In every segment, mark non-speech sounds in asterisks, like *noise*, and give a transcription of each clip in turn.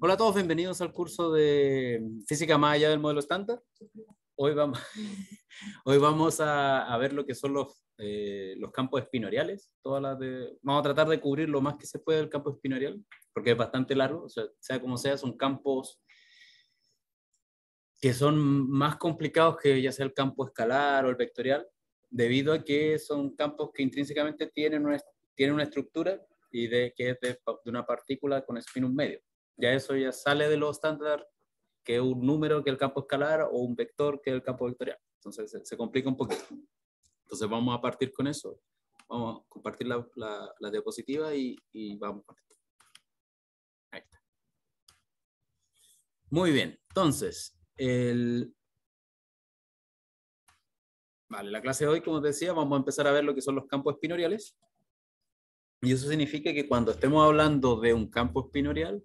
Hola a todos, bienvenidos al curso de Física más allá del modelo estándar. Hoy vamos, *laughs* hoy vamos a, ver lo que son los, eh, los campos espinoriales. Todas las vamos a tratar de cubrir lo más que se puede del campo espinorial, porque es bastante largo, o sea, sea como sea, son campos que son más complicados que ya sea el campo escalar o el vectorial, debido a que son campos que intrínsecamente tienen tienen una estructura y de que es de, una partícula con spin un medio. Ya eso ya sale de lo estándar que es un número que el campo escalar o un vector que el campo vectorial. Entonces se, complica un poquito. Entonces vamos a partir con eso. Vamos a compartir la, la, diapositiva y, y vamos Ahí está. Muy bien, entonces, el... Vale, la clase de hoy, como decía, vamos a empezar a ver lo que son los campos espinoriales. Y eso significa que cuando estemos hablando de un campo espinorial,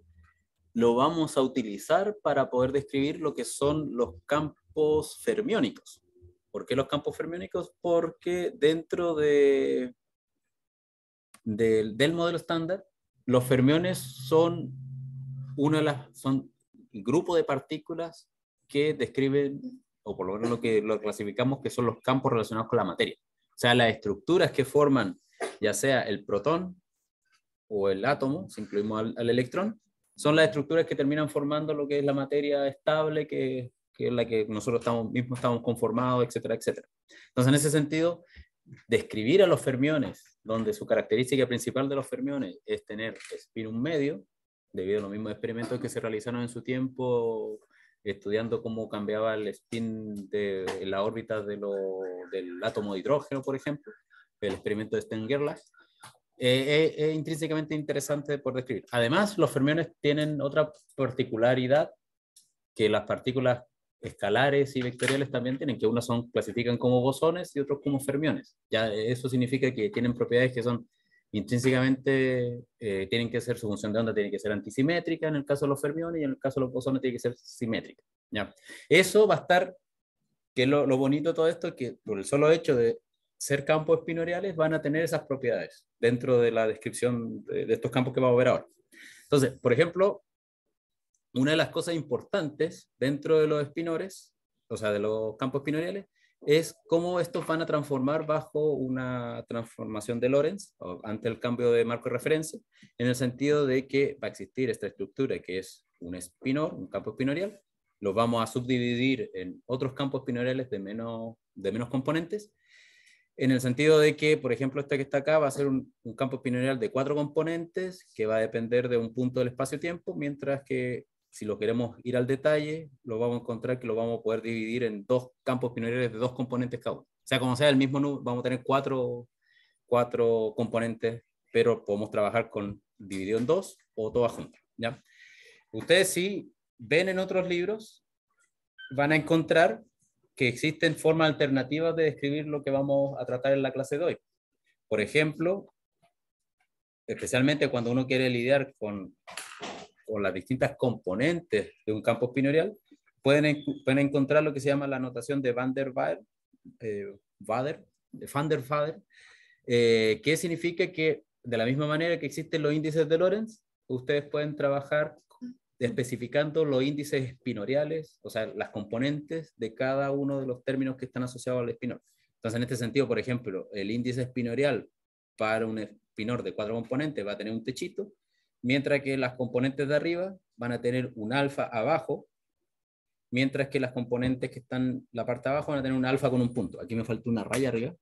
lo vamos a utilizar para poder describir lo que son los campos fermiónicos. ¿Por qué los campos fermiónicos? Porque dentro de, del modelo estándar, los fermiones son, una de las, son grupo de partículas que describen, o por lo menos lo que lo clasificamos, que son los campos relacionados con la materia. O sea, las estructuras que forman ya sea el protón o el átomo, si incluimos al, electrón, son las estructuras que terminan formando lo que es la materia estable, que, es la que nosotros estamos, mismos estamos conformados, etcétera, etcétera. Entonces, en ese sentido, describir a los fermiones, donde su característica principal de los fermiones es tener spin un medio, debido a los mismos experimentos que se realizaron en su tiempo estudiando cómo cambiaba el spin de la órbita del átomo de hidrógeno, por ejemplo, el experimento de Stengerlach, eh, eh, es, intrínsecamente interesante por describir. Además, los fermiones tienen otra particularidad que las partículas escalares y vectoriales también tienen, que unas son, clasifican como bosones y otros como fermiones. Ya eso significa que tienen propiedades que son intrínsecamente, eh, tienen que ser, su función de onda tiene que ser antisimétrica en el caso de los fermiones y en el caso de los bosones tiene que ser simétrica. ¿ya? Eso va a estar, que lo bonito de todo esto que por el solo hecho de ser campos espinoriales van a tener esas propiedades dentro de la descripción de, estos campos que vamos a ver ahora. Entonces, por ejemplo, una de las cosas importantes dentro de los espinores, o sea, de los campos espinoriales, es cómo estos van a transformar bajo una transformación de Lorentz, o ante el cambio de marco de referencia, en el sentido de que va a existir esta estructura que es un espinor, un campo espinorial, lo vamos a subdividir en otros campos espinoriales de menos, de menos componentes, en el sentido de que, por ejemplo, esta que está acá va a ser un, campo pineal de cuatro componentes que va a depender de un punto del espacio-tiempo, mientras que si lo queremos ir al detalle, lo vamos a encontrar que lo vamos a poder dividir en dos campos pineales de dos componentes cada uno. O sea, como sea el mismo número, vamos a tener cuatro, componentes, pero podemos trabajar con dividido en dos o todas juntas. ¿ya? Ustedes si ven en otros libros, van a encontrar que existen formas alternativas de describir lo que vamos a tratar en la clase de hoy. Por ejemplo, especialmente cuando uno quiere lidiar con, con las distintas componentes de un campo espinorial, pueden, encontrar lo que se llama la notación de Van der Waer, eh, Vader, Van der Vader, eh, que significa que de la misma manera que existen los índices de Lorentz, ustedes pueden trabajar especificando los índices espinoriales, o sea, las componentes de cada uno de los términos que están asociados al espinor. Entonces, en este sentido, por ejemplo, el índice espinorial para un espinor de cuatro componentes va a tener un techito, mientras que las componentes de arriba van a tener un alfa abajo, mientras que las componentes que están la parte de abajo van a tener un alfa con un punto. Aquí me falta una raya arriba,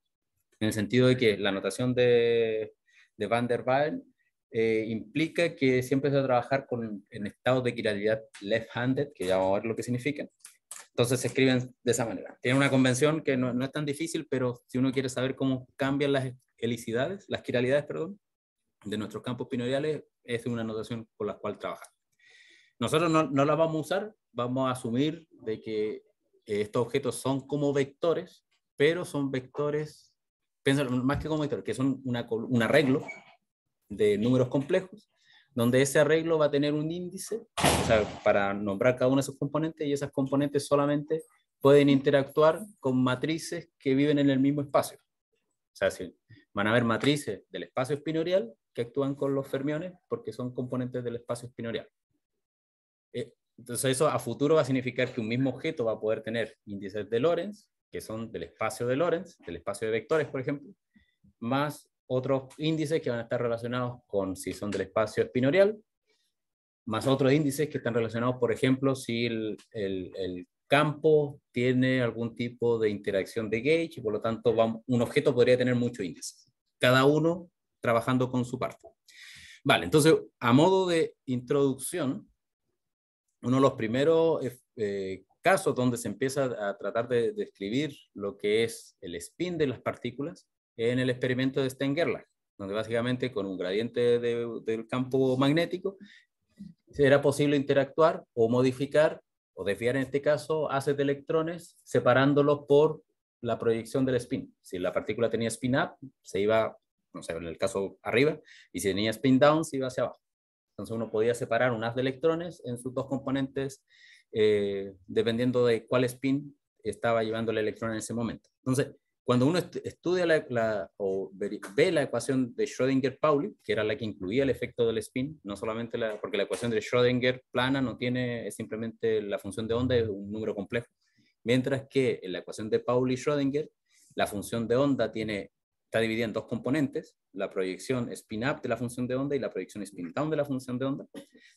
en el sentido de que la notación de, de Van der Waal eh, implica que siempre se va a trabajar con, en estado de quiralidad left-handed, que ya vamos a ver lo que significa. Entonces se escriben de esa manera. Tiene una convención que no, es tan difícil, pero si uno quiere saber cómo cambian las helicidades, las quiralidades, perdón, de nuestros campos pinoriales, es una notación con la cual trabajar. Nosotros no, no la vamos a usar, vamos a asumir de que eh, estos objetos son como vectores, pero son vectores, piénsalo más que como vectores, que son un arreglo de números complejos, donde ese arreglo va a tener un índice, para nombrar cada uno de sus componentes, y esas componentes solamente pueden interactuar con matrices que viven en el mismo espacio. O sea, si van a haber matrices del espacio espinorial que actúan con los fermiones porque son componentes del espacio espinorial. Eh, entonces eso a futuro va a significar que un mismo objeto va a poder tener índices de Lorentz, que son del espacio de Lorentz, del espacio de vectores, por ejemplo, más otros índices que van a estar relacionados con si son del espacio espinorial, más otros índices que están relacionados, por ejemplo, si el, campo tiene algún tipo de interacción de gauge, y por lo tanto un objeto podría tener muchos índices, cada uno trabajando con su parte. Vale, entonces, a modo de introducción, uno de los primeros eh, eh, casos donde se empieza a tratar de describir lo que es el spin de las partículas en el experimento de Stengerlach, donde básicamente con un gradiente del campo magnético era posible interactuar o modificar o desviar en este caso haces de electrones separándolos por la proyección del spin. Si la partícula tenía spin up, se iba, no sé, en el caso arriba, y si tenía spin down, se iba hacia abajo. Entonces uno podía separar un haz de electrones en sus dos componentes eh, dependiendo de cuál spin estaba llevando el electrón en ese momento. Entonces, cuando uno estudia la, o ve la ecuación de Schrödinger-Pauli, que era la que incluía el efecto del spin, no solamente la, porque la ecuación de Schrödinger plana no tiene, es simplemente la función de onda, es un número complejo. Mientras que en la ecuación de Pauli-Schrödinger, la función de onda tiene, está dividida en dos componentes, la proyección spin-up de la función de onda y la proyección spin-down de la función de onda.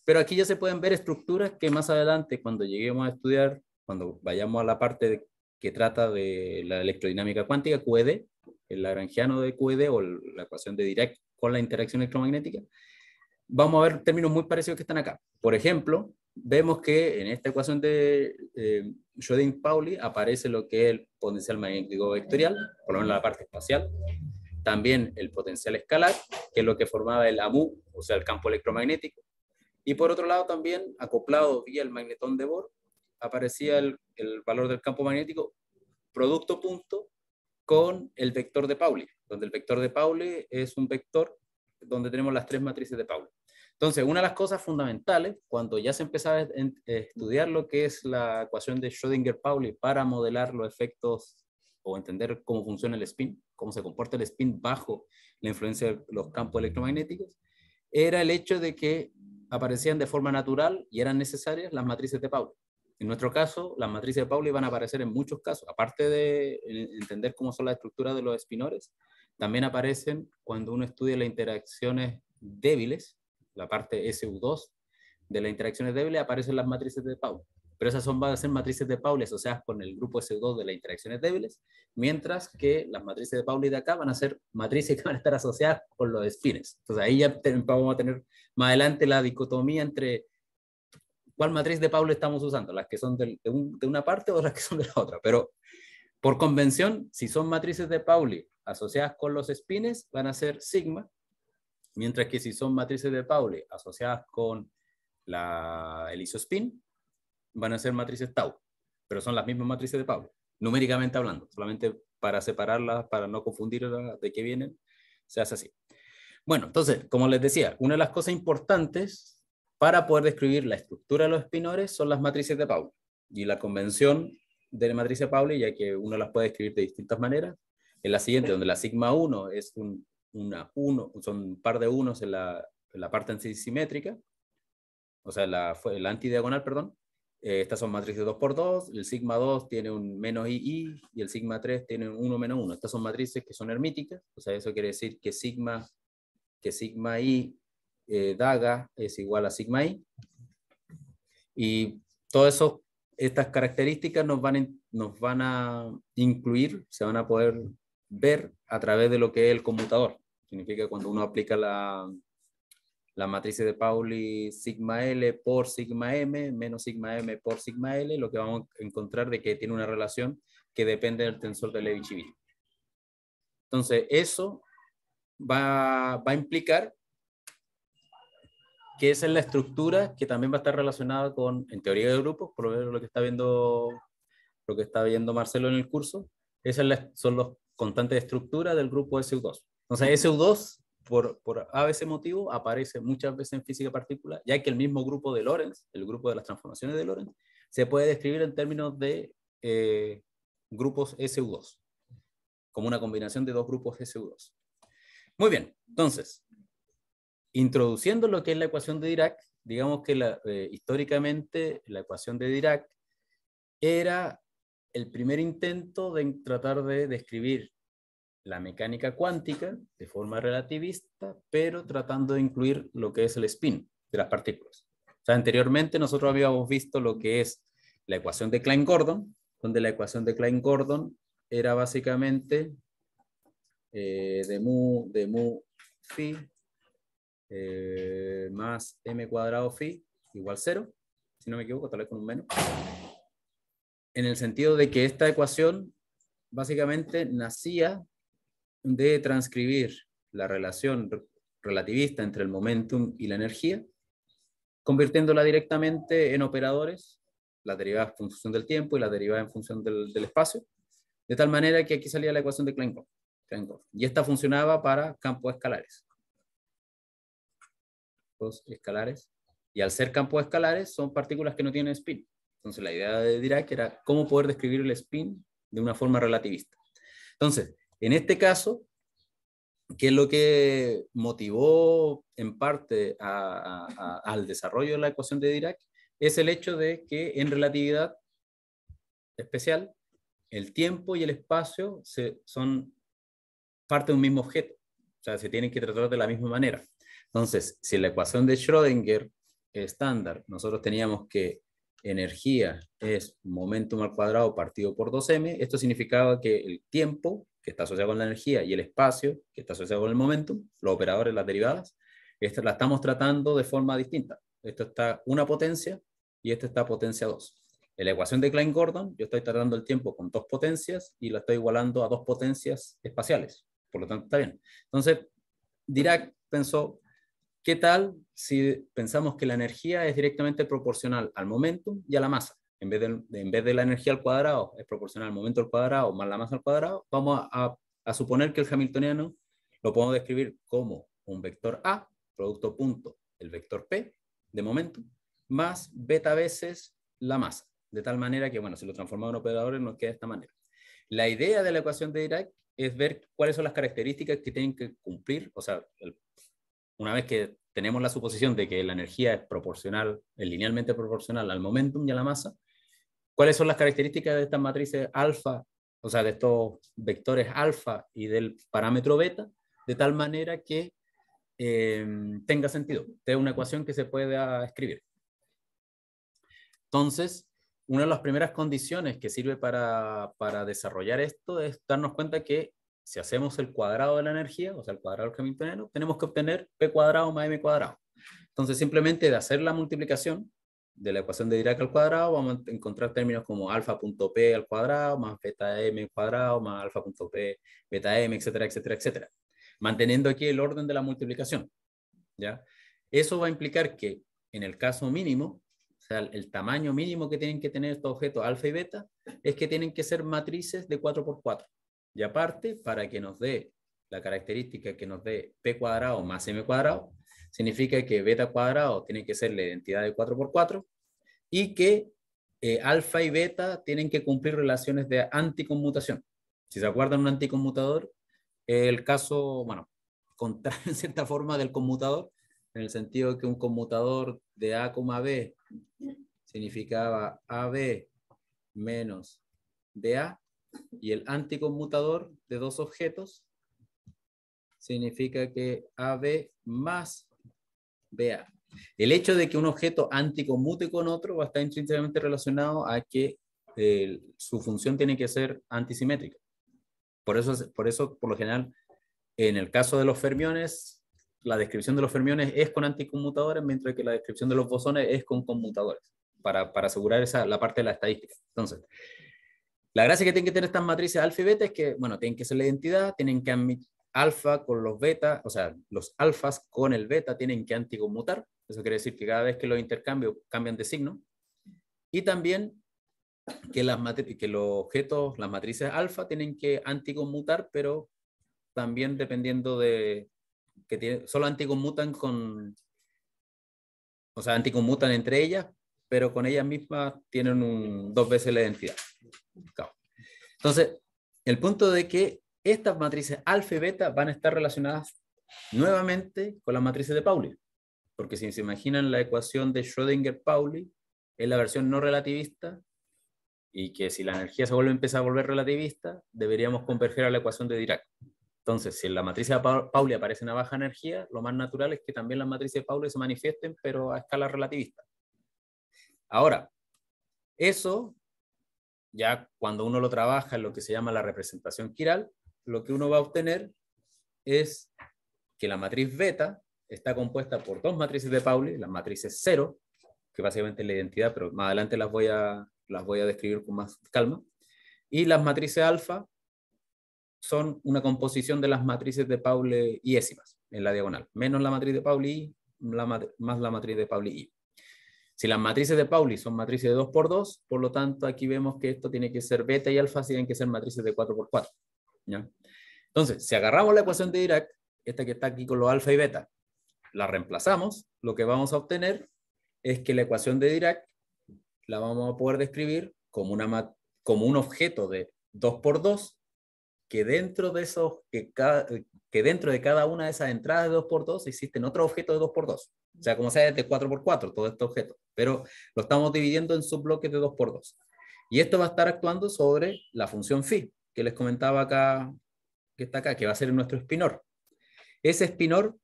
Pero aquí ya se pueden ver estructuras que más adelante, cuando lleguemos a estudiar, cuando vayamos a la parte de que trata de la electrodinámica cuántica, QED, el lagrangiano de QED o la ecuación de Dirac con la interacción electromagnética, vamos a ver términos muy parecidos que están acá. Por ejemplo, vemos que en esta ecuación de eh, pauli aparece lo que es el potencial magnético vectorial, por lo menos la parte espacial, también el potencial escalar, que es lo que formaba el AMU, o sea, el campo electromagnético, y por otro lado también acoplado vía el magnetón de Bohr aparecía el, valor del campo magnético producto punto con el vector de Pauli, donde el vector de Pauli es un vector donde tenemos las tres matrices de Pauli. Entonces, una de las cosas fundamentales, cuando ya se empezaba a eh, estudiar lo que es la ecuación de Schrödinger-Pauli para modelar los efectos o entender cómo funciona el spin, cómo se comporta el spin bajo la influencia de los campos electromagnéticos, era el hecho de que aparecían de forma natural y eran necesarias las matrices de Pauli. En nuestro caso, las matrices de Pauli van a aparecer en muchos casos. Aparte de eh, entender cómo son las estructuras de los espinores, también aparecen cuando uno estudia las interacciones débiles, la parte SU2 de las interacciones débiles, aparecen las matrices de Pauli. Pero esas son, van a ser matrices de Pauli asociadas con el grupo SU2 de las interacciones débiles, mientras que las matrices de Pauli de acá van a ser matrices *laughs* que van a estar asociadas con los espines. Entonces ahí ya vamos a tener más adelante la dicotomía entre cuál matriz de Pauli estamos usando, las que son de, una parte o las que son de la otra, pero por convención, si son matrices de Pauli asociadas con los espines, van a ser sigma, mientras que si son matrices de Pauli asociadas con la, el isospin, van a ser matrices tau, pero son las mismas matrices de Pauli, numéricamente hablando, solamente para separarlas, para no confundirlas de qué vienen, se hace así. Bueno, entonces, como les decía, una de las cosas importantes para poder describir la estructura de los espinores son las matrices de Pauli y la convención de la matriz de Pauli, ya que uno las puede escribir de distintas maneras. es la siguiente, donde la sigma 1 es un, una uno, son un par de unos en la, parte antisimétrica, o sea, la, antidiagonal, perdón. Eh, estas son matrices 2 por 2 el sigma 2 tiene un menos i y el sigma 3 tiene un 1 menos 1. Estas son matrices que son hermíticas, o sea, eso quiere decir que sigma, que sigma I eh, daga es igual a sigma i. Y todas estas características nos van, a incluir, se van a poder ver a través de lo que es el conmutador. Significa cuando uno aplica la, la matriz de Pauli sigma L por sigma M, menos sigma M por sigma L, lo que vamos a encontrar de que tiene una relación que depende del tensor de levi Entonces, eso va, va, a implicar que esa es la estructura que también va a estar relacionada con, en teoría de grupos, por lo que está viendo, lo que está viendo Marcelo en el curso, esas son los constantes de estructura del grupo SU2. Entonces, SU2, por, por a ese motivo, aparece muchas veces en física partícula, ya que el mismo grupo de Lorentz, el grupo de las transformaciones de Lorentz, se puede describir en términos de eh, grupos SU2, como una combinación de dos grupos SU2. Muy bien, entonces, introduciendo lo que es la ecuación de Dirac, digamos que eh, históricamente la ecuación de Dirac era el primer intento de tratar de describir la mecánica cuántica de forma relativista, pero tratando de incluir lo que es el spin de las partículas. O sea, anteriormente nosotros habíamos visto lo que es la ecuación de Klein-Gordon, donde la ecuación de Klein-Gordon era básicamente eh, de mu, de mu phi eh, más m cuadrado phi igual 0, si no me equivoco, tal vez con un menos. En el sentido de que esta ecuación básicamente nacía de transcribir la relación relativista entre el momentum y la energía, convirtiéndola directamente en operadores, la derivada en función del tiempo y la derivada en función del, espacio, de tal manera que aquí salía la ecuación de Kleinkopf. Y esta funcionaba para campos escalares escalares. Y al ser campos escalares, son partículas que no tienen spin. Entonces, la idea de Dirac era cómo poder describir el spin de una forma relativista. Entonces, en este caso, que es lo que motivó en parte al desarrollo de la ecuación de Dirac? Es el hecho de que en relatividad especial, el tiempo y el espacio se, son parte de un mismo objeto. O sea, se tienen que tratar de la misma manera. Entonces, si la ecuación de Schrödinger estándar, nosotros teníamos que energía es momentum al cuadrado partido por 2m, esto significaba que el tiempo, que está asociado con la energía, y el espacio, que está asociado con el momentum, los operadores, las derivadas, la estamos tratando de forma distinta. Esto está una potencia y esto está potencia 2. En la ecuación de Klein-Gordon, yo estoy tratando el tiempo con dos potencias y la estoy igualando a dos potencias espaciales. Por lo tanto, está bien. Entonces, Dirac pensó, ¿Qué tal si pensamos que la energía es directamente proporcional al momento y a la masa? En vez de, en vez de la energía al cuadrado, es proporcional al momento al cuadrado más la masa al cuadrado. Vamos a, suponer que el hamiltoniano lo podemos describir como un vector A, producto punto, el vector P de momento, más beta veces la masa. De tal manera que, bueno, si lo transformamos en operadores nos queda de esta manera. La idea de la ecuación de Dirac es ver cuáles son las características que tienen que cumplir, o sea, el una vez que tenemos la suposición de que la energía es proporcional, linealmente proporcional al momentum y a la masa, ¿cuáles son las características de estas matrices alfa, o sea, de estos vectores alfa y del parámetro beta, de tal manera que eh, tenga sentido, tenga una ecuación que se pueda ah, escribir? Entonces, una de las primeras condiciones que sirve para desarrollar esto es darnos cuenta que si hacemos el cuadrado de la energía, o sea, el cuadrado del hamiltoniano, tenemos que obtener P cuadrado más M cuadrado. Entonces, simplemente de hacer la multiplicación de la ecuación de Dirac al cuadrado, vamos a encontrar términos como alfa P al cuadrado, más beta M al cuadrado, más alfa P, beta M, etcétera, etcétera, etcétera. Manteniendo aquí el orden de la multiplicación. ¿ya? Eso va a implicar que en el caso mínimo, o sea, el tamaño mínimo que tienen que tener estos objetos alfa y beta, es que tienen que ser matrices de 4x4 y aparte para que nos dé la característica que nos dé p cuadrado más m cuadrado, significa que beta cuadrado tiene que ser la identidad de 4 por 4 y que eh, alfa y beta tienen que cumplir relaciones de anticonmutación. Si se acuerdan un anticonmutador, el caso, bueno, *laughs* contra en cierta forma del conmutador, en el sentido de que un conmutador de A, B significaba AB menos a y el anticonmutador de dos objetos significa que AB más BA. El hecho de que un objeto anticommute con otro va a estar intrínsecamente relacionado a que eh, su función tiene que ser antisimétrica. Por eso, por eso, por lo general, en el caso de los fermiones, la descripción de los fermiones es con anticonmutadores, mientras que la descripción de los bosones es con conmutadores, para, asegurar esa, la parte de la estadística. Entonces, la gracia que tienen que tener estas matrices alfa y beta es que, bueno, tienen que ser la identidad, tienen que admitir alfa con los beta, o sea, los alfas con el beta tienen que anticommutar. Eso quiere decir que cada vez que los intercambios cambian de signo. Y también que, las que los objetos, las matrices alfa, tienen que anticommutar, pero también dependiendo de que solo anticommutan con, o sea, anticomutan entre ellas, pero con ellas mismas tienen dos veces la identidad. Entonces, el punto de que estas matrices alfa y beta van a estar relacionadas nuevamente con las matrices de Pauli. Porque si se imaginan la ecuación de Schrödinger-Pauli, es la versión no relativista, y que si la energía se vuelve, empieza a volver relativista, deberíamos converger a la ecuación de Dirac. Entonces, si en la matriz de Pauli aparece una baja energía, lo más natural es que también las matrices de Pauli se manifiesten, pero a escala relativista. Ahora, eso ya cuando uno lo trabaja en lo que se llama la representación quiral, lo que uno va a obtener es que la matriz beta está compuesta por dos matrices de Pauli, las matrices cero, que básicamente es la identidad, pero más adelante las voy a, las voy a describir con más calma, y las matrices alfa son una composición de las matrices de Pauli y en la diagonal, menos la matriz de Pauli y más la matriz de Pauli y. Si las matrices de Pauli son matrices de 2 x 2, por lo tanto aquí vemos que esto tiene que ser beta y alfa, tienen que ser matrices de 4 x 4. Entonces, si agarramos la ecuación de Dirac, esta que está aquí con los alfa y beta, la reemplazamos, lo que vamos a obtener es que la ecuación de Dirac la vamos a poder describir como, una, como un objeto de 2 x 2 que dentro de esos que, cada, que dentro de cada una de esas entradas de 2x2 existen otros objetos de 2x2. O sea, como sea, es de 4x4 todo este objeto, pero lo estamos dividiendo en subbloques de 2x2. Y esto va a estar actuando sobre la función phi, que les comentaba acá, que está acá, que va a ser nuestro spinor. Ese spinor,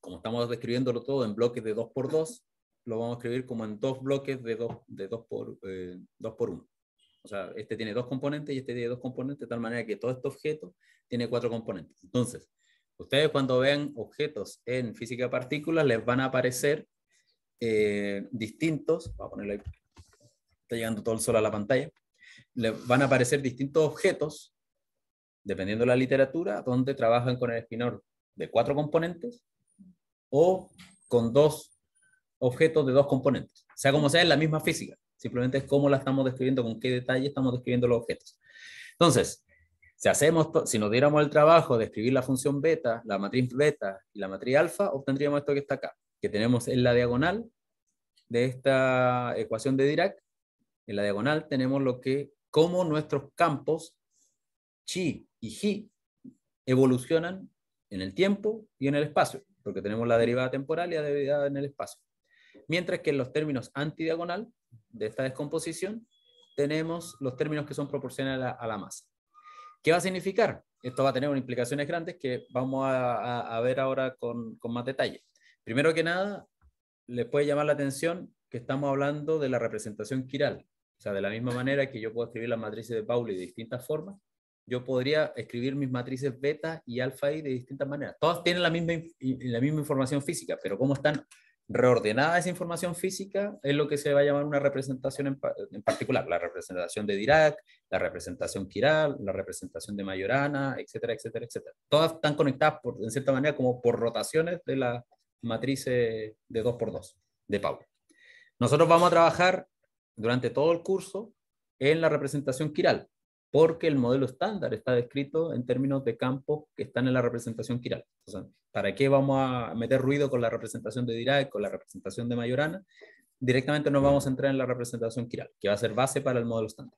como estamos describiéndolo todo en bloques de 2x2, lo vamos a escribir como en dos bloques de 2 de por, eh, por 1. O sea, este tiene dos componentes y este tiene dos componentes, de tal manera que todo este objeto tiene cuatro componentes. Entonces, Ustedes cuando vean objetos en física de partículas les van a aparecer eh, distintos, voy a ponerle ahí, está llegando todo el sol a la pantalla, les van a aparecer distintos objetos, dependiendo de la literatura, donde trabajan con el espinor de cuatro componentes o con dos objetos de dos componentes. sea como sea, es la misma física. Simplemente es cómo la estamos describiendo, con qué detalle estamos describiendo los objetos. Entonces, si, hacemos si nos diéramos el trabajo de escribir la función beta, la matriz beta y la matriz alfa, obtendríamos esto que está acá, que tenemos en la diagonal de esta ecuación de Dirac, en la diagonal tenemos lo que, cómo nuestros campos chi y ji evolucionan en el tiempo y en el espacio, porque tenemos la derivada temporal y la derivada en el espacio. Mientras que en los términos antidiagonal de esta descomposición, tenemos los términos que son proporcionales a la masa. ¿Qué va a significar? Esto va a tener implicaciones grandes que vamos a, ver ahora con, más detalle. Primero que nada, les puede llamar la atención que estamos hablando de la representación quiral. O sea, de la misma manera que yo puedo escribir las matrices de Pauli de distintas formas, yo podría escribir mis matrices beta y alfa y de distintas maneras. Todas tienen la misma, la misma información física, pero cómo están reordenada esa información física es lo que se va a llamar una representación en, particular, la representación de Dirac, la representación Quiral, la representación de Majorana, etcétera, etcétera, etcétera. Todas están conectadas por, en cierta manera como por rotaciones de la matriz eh, de 2x2 de Paul Nosotros vamos a trabajar durante todo el curso en la representación Quiral, porque el modelo estándar está descrito en términos de campos que están en la representación quiral. O ¿para qué vamos a meter ruido con la representación de Dirac, con la representación de Mayorana? Directamente nos vamos a entrar en la representación quiral, que va a ser base para el modelo estándar.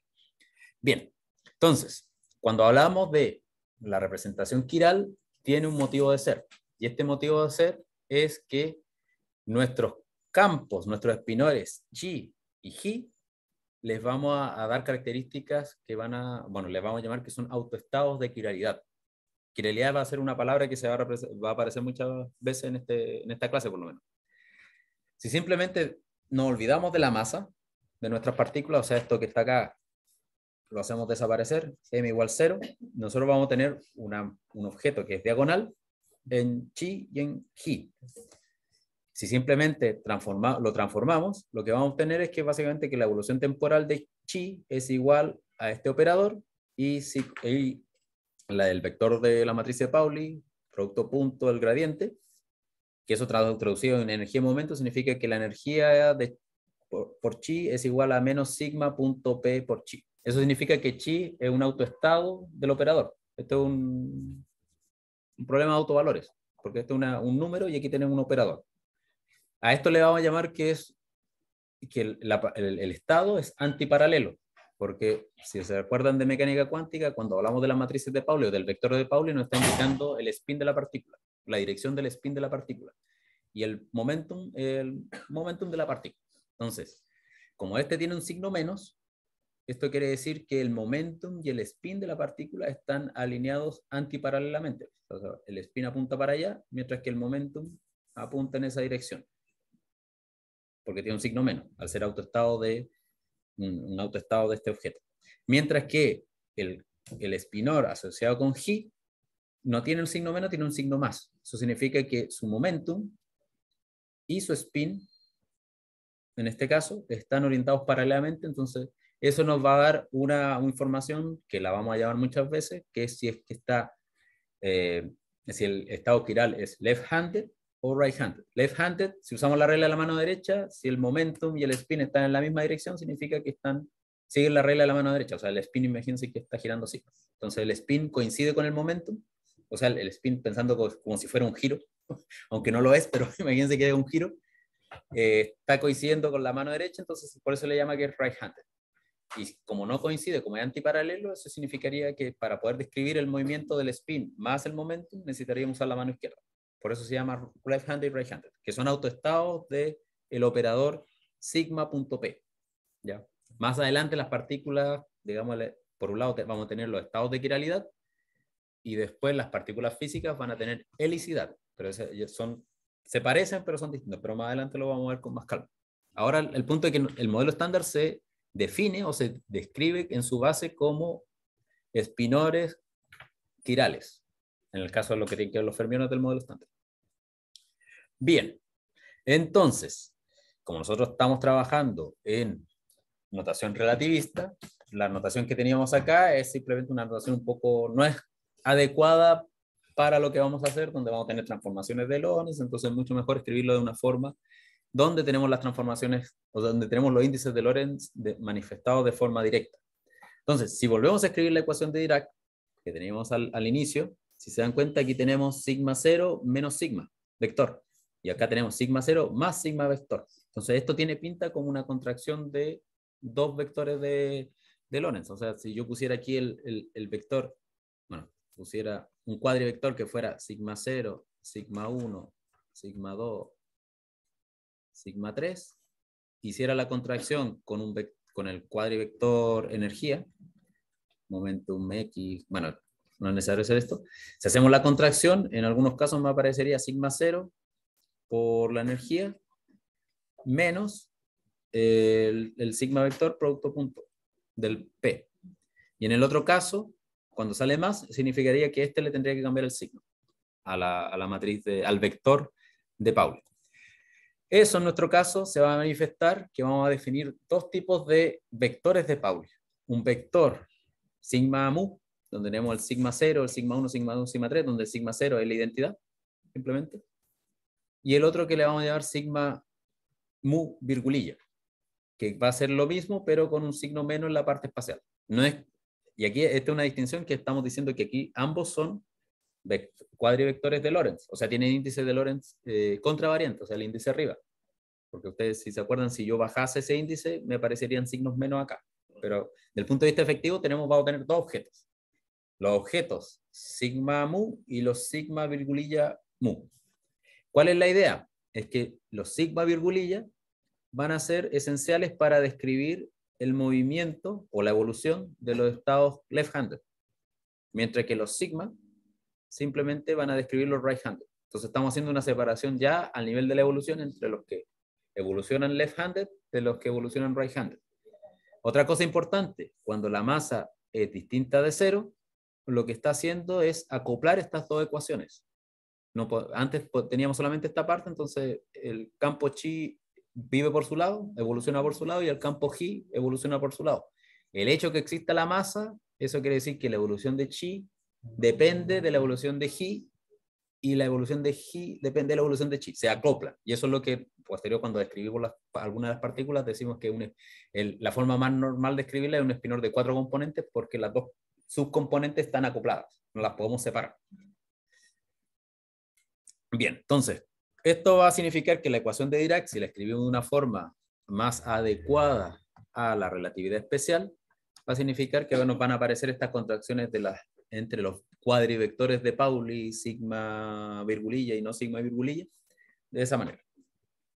Bien, entonces, cuando hablamos de la representación quiral, tiene un motivo de ser. Y este motivo de ser es que nuestros campos, nuestros espinores G y G les vamos a, dar características que van a, bueno, les vamos a llamar que son autoestados de quiralidad. Quiralidad va a ser una palabra que se va a, aparecer muchas veces en, este, en esta clase, por lo menos. Si simplemente nos olvidamos de la masa, de nuestras partículas, o sea, esto que está acá, lo hacemos desaparecer, m igual 0, nosotros vamos a tener un objeto que es diagonal en chi y en ji. Si simplemente lo transformamos, lo que vamos a obtener es que básicamente que la evolución temporal de chi es igual a este operador y, si, la del vector de la matriz de Pauli, producto punto del gradiente, que eso traducido en energía y momento significa que la energía por, chi es igual a menos sigma punto p por chi. Eso significa que chi es un autoestado del operador. Esto es un, problema de autovalores, porque esto es un número y aquí tenemos un operador. A esto le vamos a llamar que es que el, estado es antiparalelo, porque si se acuerdan de mecánica cuántica, cuando hablamos de las matrices de Pauli o del vector de Pauli, nos está indicando el spin de la partícula, la dirección del spin de la partícula y el momentum, el momentum de la partícula. Entonces, como este tiene un signo menos, esto quiere decir que el momentum y el spin de la partícula están alineados antiparalelamente. O sea, el spin apunta para allá, mientras que el momentum apunta en esa dirección porque tiene un signo menos, al ser autoestado de un, autoestado de este objeto. Mientras que el, el espinor asociado con G no tiene un signo menos, tiene un signo más. Eso significa que su momentum y su spin, en este caso, están orientados paralelamente, entonces eso nos va a dar una, información que la vamos a llevar muchas veces, que si es que está, eh, si el estado quiral es left-handed, o right-handed. Left-handed, si usamos la regla de la mano derecha, si el momentum y el spin están en la misma dirección, significa que están siguen la regla de la mano derecha. O sea, el spin, imagínense que está girando así. Entonces, el spin coincide con el momentum. O sea, el spin pensando como, si fuera un giro, *laughs* aunque no lo es, pero *laughs* imagínense que es un giro. Eh, está coincidiendo con la mano derecha, entonces por eso le llama que es right-handed. Y como no coincide, como es antiparalelo, eso significaría que para poder describir el movimiento del spin más el momentum, necesitaríamos usar la mano izquierda. Por eso se llama left-handed y right-handed, que son autoestados del el operador sigma.p. ¿ya? Más adelante las partículas, digámosle, por un lado vamos a tener los estados de quiralidad y después las partículas físicas van a tener helicidad. Pero son, se parecen, pero son distintos. Pero más adelante lo vamos a ver con más calma. Ahora, el punto es que el modelo estándar se define o se describe en su base como espinores quirales, en el caso de lo que tienen que ver los fermiones del modelo estándar. Bien, entonces, como nosotros estamos trabajando en notación relativista, la notación que teníamos acá es simplemente una notación un poco, no es adecuada para lo que vamos a hacer, donde vamos a tener transformaciones de Lorenz, entonces es mucho mejor escribirlo de una forma donde tenemos las transformaciones o donde tenemos los índices de Lorenz manifestados de forma directa. Entonces, si volvemos a escribir la ecuación de Dirac que teníamos al, inicio, si se dan cuenta, aquí tenemos sigma 0 menos sigma, vector. Y acá tenemos sigma 0 más sigma vector. Entonces esto tiene pinta como una contracción de dos vectores de, de Lorentz. O sea, si yo pusiera aquí el, vector, bueno, pusiera un cuadrivector que fuera sigma 0, sigma 1, sigma 2, sigma 3, hiciera la contracción con, un con el cuadrivector energía, momentum x, bueno, no es necesario hacer esto. Si hacemos la contracción, en algunos casos me aparecería sigma 0, por la energía menos el, sigma vector producto punto del P. Y en el otro caso, cuando sale más, significaría que este le tendría que cambiar el signo a la, a la matriz, al vector de Pauli. Eso en nuestro caso se va a manifestar que vamos a definir dos tipos de vectores de Pauli. Un vector sigma mu, donde tenemos el sigma 0, el sigma 1, sigma 2, sigma 3, donde el sigma 0 es la identidad, simplemente y el otro que le vamos a llamar sigma mu virgulilla, que va a ser lo mismo, pero con un signo menos en la parte espacial. No es, y aquí esta es una distinción que estamos diciendo que aquí ambos son cuadrivectores de Lorentz, o sea, tienen índice de Lorentz eh, o sea, el índice arriba. Porque ustedes, si se acuerdan, si yo bajase ese índice, me aparecerían signos menos acá. Pero del punto de vista efectivo, tenemos, vamos a tener dos objetos. Los objetos sigma mu y los sigma virgulilla mu. ¿Cuál es la idea? Es que los sigma virgulilla van a ser esenciales para describir el movimiento o la evolución de los estados left-handed, mientras que los sigma simplemente van a describir los right-handed. Entonces estamos haciendo una separación ya al nivel de la evolución entre los que evolucionan left-handed y los que evolucionan right-handed. Otra cosa importante, cuando la masa es distinta de cero, lo que está haciendo es acoplar estas dos ecuaciones antes teníamos solamente esta parte, entonces el campo chi vive por su lado, evoluciona por su lado y el campo chi evoluciona por su lado. El hecho que exista la masa, eso quiere decir que la evolución de chi depende de la evolución de chi y la evolución de chi depende de la evolución de chi, se acopla. Y eso es lo que posterior cuando describimos algunas de las partículas decimos que la forma más normal de escribirla es un espinor de cuatro componentes porque las dos subcomponentes están acopladas, no las podemos separar. Bien, entonces, esto va a significar que la ecuación de Dirac, si la escribimos de una forma más adecuada a la relatividad especial, va a significar que nos van a aparecer estas contracciones de las, entre los cuadrivectores de Pauli, sigma virgulilla y no sigma virgulilla, de esa manera.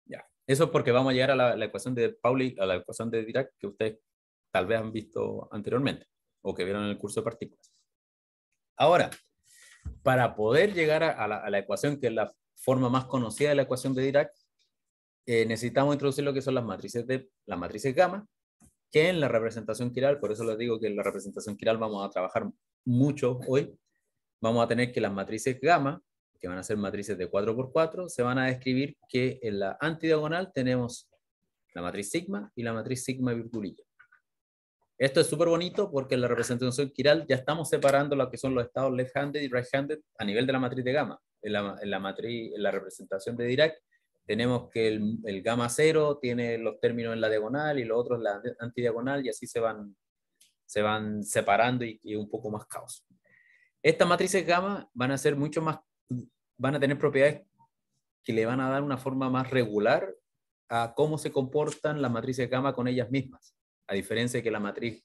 Ya. Eso es porque vamos a llegar a la, la ecuación de Pauli, a la ecuación de Dirac, que ustedes tal vez han visto anteriormente, o que vieron en el curso de partículas. Ahora, para poder llegar a, la, ecuación, que es la forma más conocida de la ecuación de Dirac, eh, necesitamos introducir lo que son las matrices de las matrices gamma, que en la representación quiral, por eso les digo que en la representación quiral vamos a trabajar mucho hoy, vamos a tener que las matrices gamma, que van a ser matrices de 4x4, se van a describir que en la antidiagonal tenemos la matriz sigma y la matriz sigma virgulilla. Esto es súper bonito porque en la representación quiral ya estamos separando lo que son los estados left-handed y right-handed a nivel de la matriz de gamma. En la, en la matriz, la representación de Dirac tenemos que el, el, gamma cero tiene los términos en la diagonal y los otros en la antidiagonal y así se van, se van separando y, un poco más caos. Estas matrices gamma van a ser mucho más, van a tener propiedades que le van a dar una forma más regular a cómo se comportan las matrices gamma con ellas mismas a diferencia de que la matriz,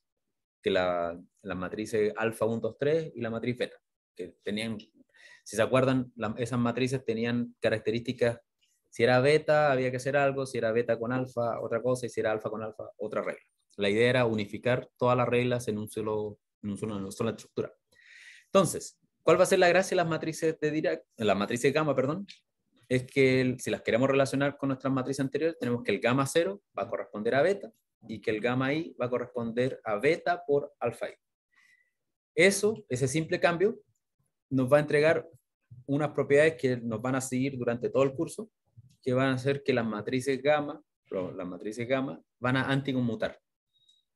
que la, la alfa 1, 2, 3 y la matriz beta, que tenían, si se acuerdan, esas matrices tenían características, si era beta había que hacer algo, si era beta con alfa otra cosa, y si era alfa con alfa otra regla. La idea era unificar todas las reglas en, un solo, en, una sola estructura. Entonces, ¿cuál va a ser la gracia de las matrices de Dirac, matriz de gamma, perdón? es que si las queremos relacionar con nuestras matrices anteriores, tenemos que el gamma 0 va a corresponder a beta y que el gamma I va a corresponder a beta por alfa I. Eso, ese simple cambio, nos va a entregar unas propiedades que nos van a seguir durante todo el curso, que van a hacer que las matrices gamma, las matrices gamma, van a anticomutar.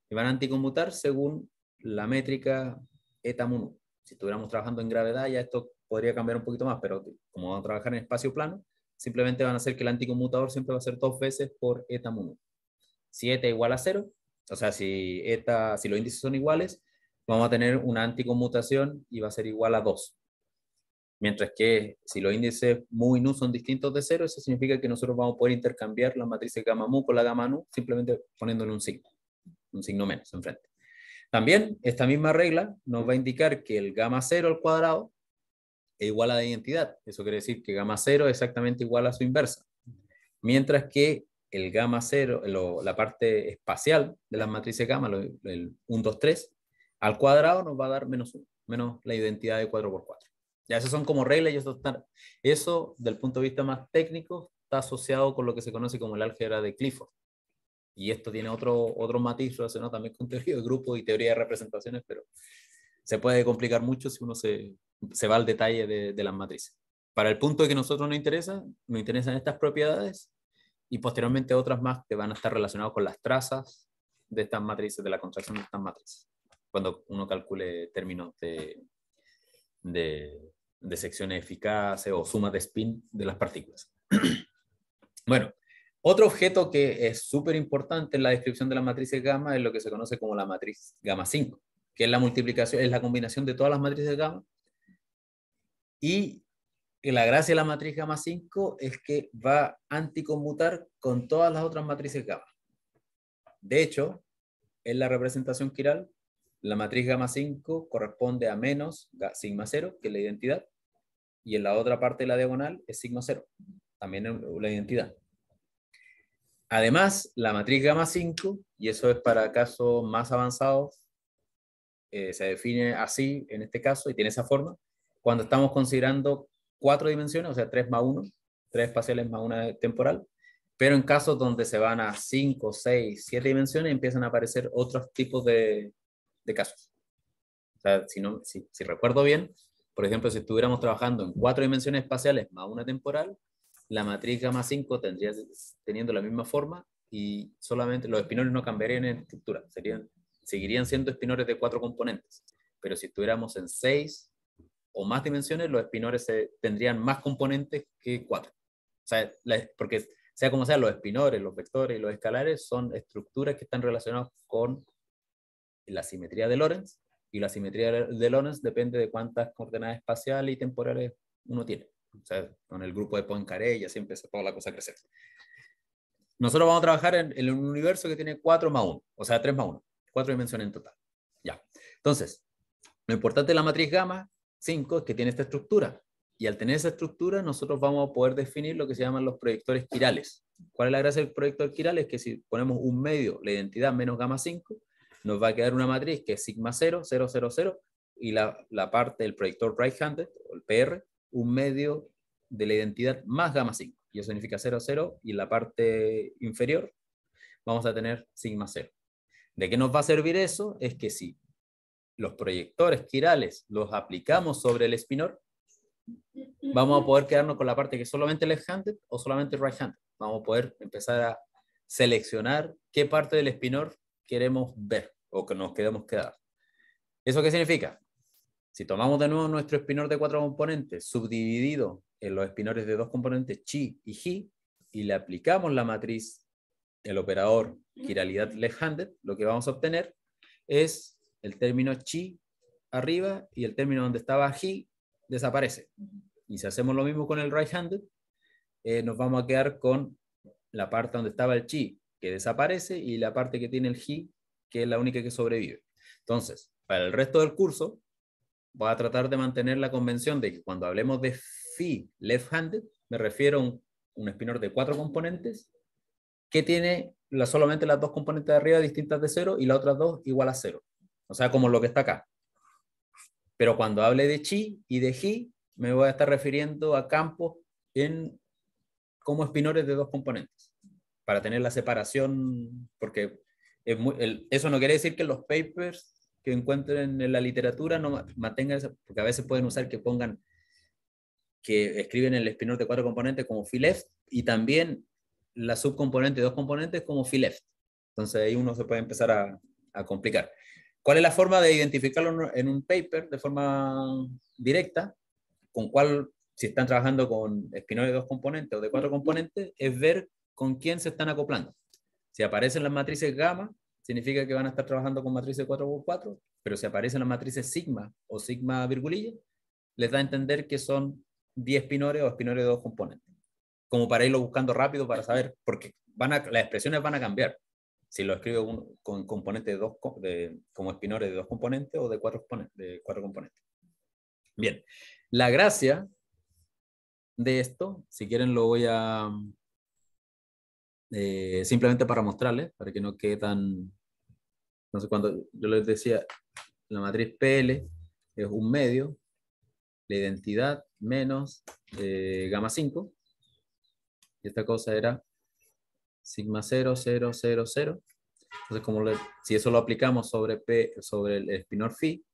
Y van a anticomutar según la métrica eta mu Si estuviéramos trabajando en gravedad, ya esto podría cambiar un poquito más, pero como vamos a trabajar en espacio plano, simplemente van a hacer que el anticomutador siempre va a ser dos veces por eta mu 7 igual a 0, o sea, si, eta, si los índices son iguales, vamos a tener una anticomutación y va a ser igual a 2. Mientras que si los índices mu y nu son distintos de 0, eso significa que nosotros vamos a poder intercambiar la matriz gamma mu con la gamma nu simplemente poniéndole un signo, un signo menos enfrente. También esta misma regla nos va a indicar que el gamma 0 al cuadrado es igual a la identidad. Eso quiere decir que gamma 0 es exactamente igual a su inversa. Mientras que el gamma 0, la parte espacial de las matrices gamma, el 1, 2, 3, al cuadrado nos va a dar menos 1, menos la identidad de 4 por 4. Ya esas son como reglas y eso, está, eso, del punto de vista más técnico, está asociado con lo que se conoce como el álgebra de Clifford. Y esto tiene otro, otro matiz relacionado también con teoría de grupos y teoría de representaciones, pero se puede complicar mucho si uno se, se va al detalle de, de las matrices. Para el punto de que a nosotros nos interesa, nos interesan estas propiedades y posteriormente otras más que van a estar relacionadas con las trazas de estas matrices, de la contracción de estas matrices, cuando uno calcule términos de, de, de secciones eficaces o suma de spin de las partículas. *clears throat* bueno, otro objeto que es súper importante en la descripción de las matrices gamma es lo que se conoce como la matriz gamma 5, que es la multiplicación, es la combinación de todas las matrices gamma y la gracia de la matriz gamma 5 es que va a anticonmutar con todas las otras matrices gamma. De hecho, en la representación quiral, la matriz gamma 5 corresponde a menos sigma 0, que es la identidad, y en la otra parte de la diagonal es sigma 0, también es la identidad. Además, la matriz gamma 5, y eso es para casos más avanzados, eh, se define así en este caso y tiene esa forma, cuando estamos considerando cuatro dimensiones, o sea, tres más uno, tres espaciales más una temporal, pero en casos donde se van a cinco, seis, siete dimensiones, empiezan a aparecer otros tipos de, casos. O sea, si, recuerdo bien, por ejemplo, si estuviéramos trabajando en cuatro dimensiones espaciales más una temporal, la matriz gamma 5 tendría teniendo la misma forma y solamente los espinores no cambiarían en estructura, serían, seguirían siendo espinores de cuatro componentes. Pero si estuviéramos en seis o más dimensiones, los espinores se, tendrían más componentes que cuatro. O sea, porque sea como sea, los espinores, los vectores y los escalares son estructuras que están relacionadas con la simetría de Lorentz, y la simetría de Lorentz depende de cuántas coordenadas espaciales y temporales uno tiene. O sea, con el grupo de Poincaré ya siempre empieza toda la cosa a crecer. Nosotros vamos a trabajar en, un universo que tiene 4 más 1, o sea, 3 más 1, 4 dimensiones en total. Ya. Entonces, lo importante de la matriz gamma 5 es que tiene esta estructura. Y al tener esa estructura, nosotros vamos a poder definir lo que se llaman los proyectores quirales. ¿Cuál es la gracia del proyector quiral? Es que si ponemos un medio, la identidad menos gamma 5, nos va a quedar una matriz que es sigma 0, 0, 0, 0, y la, parte del proyector right-handed, o el PR, un medio de la identidad más gamma 5. Y eso significa 0, 0, y en la parte inferior vamos a tener sigma 0. ¿De qué nos va a servir eso? Es que si los proyectores quirales los aplicamos sobre el spinor, vamos a poder quedarnos con la parte que es solamente left-handed o solamente right-handed. Vamos a poder empezar a seleccionar qué parte del spinor queremos ver o que nos queremos quedar. ¿Eso qué significa? Si tomamos de nuevo nuestro spinor de cuatro componentes, subdividido en los spinores de dos componentes chi y ji, y le aplicamos la matriz, el operador quiralidad left-handed, lo que vamos a obtener es el término chi arriba y el término donde estaba hi desaparece. Y si hacemos lo mismo con el right-handed, eh, nos vamos a quedar con la parte donde estaba el chi, que desaparece, y la parte que tiene el hi, que es la única que sobrevive. Entonces, para el resto del curso, voy a tratar de mantener la convención de que cuando hablemos de phi left-handed, me refiero a un, spinor de cuatro componentes, que tiene solamente las dos componentes de arriba distintas de cero y las otras dos igual a cero o sea, como lo que está acá. Pero cuando hable de chi y de ji, me voy a estar refiriendo a campos en, como espinores de dos componentes, para tener la separación, porque eso no quiere decir que los papers que encuentren en la literatura no mantengan, porque a veces pueden usar que pongan que escriben el espinor de cuatro componentes como fileft y también la subcomponente de dos componentes como fileft. Entonces ahí uno se puede empezar a complicar. ¿Cuál es la forma de identificarlo en un paper de forma directa? ¿Con cuál, si están trabajando con espinores de dos componentes o de cuatro componentes, es ver con quién se están acoplando? Si aparecen las matrices gamma, significa que van a estar trabajando con matrices 4x4, pero si aparecen las matrices sigma o sigma virgulilla, les da a entender que son 10 espinores o espinores de dos componentes. Como para irlo buscando rápido para saber, porque van las expresiones van a cambiar si lo escribo con componente de dos, de, como espinores de dos componentes o de cuatro, de cuatro componentes. Bien, la gracia de esto, si quieren lo voy a, eh, simplemente para mostrarles, para que no quede tan... sé cuando yo les decía, la matriz PL es un medio, la identidad menos eh, gamma 5, y esta cosa era sigma 0, 0, 0, 0. Entonces, como si eso lo aplicamos sobre, P, sobre el spinor phi,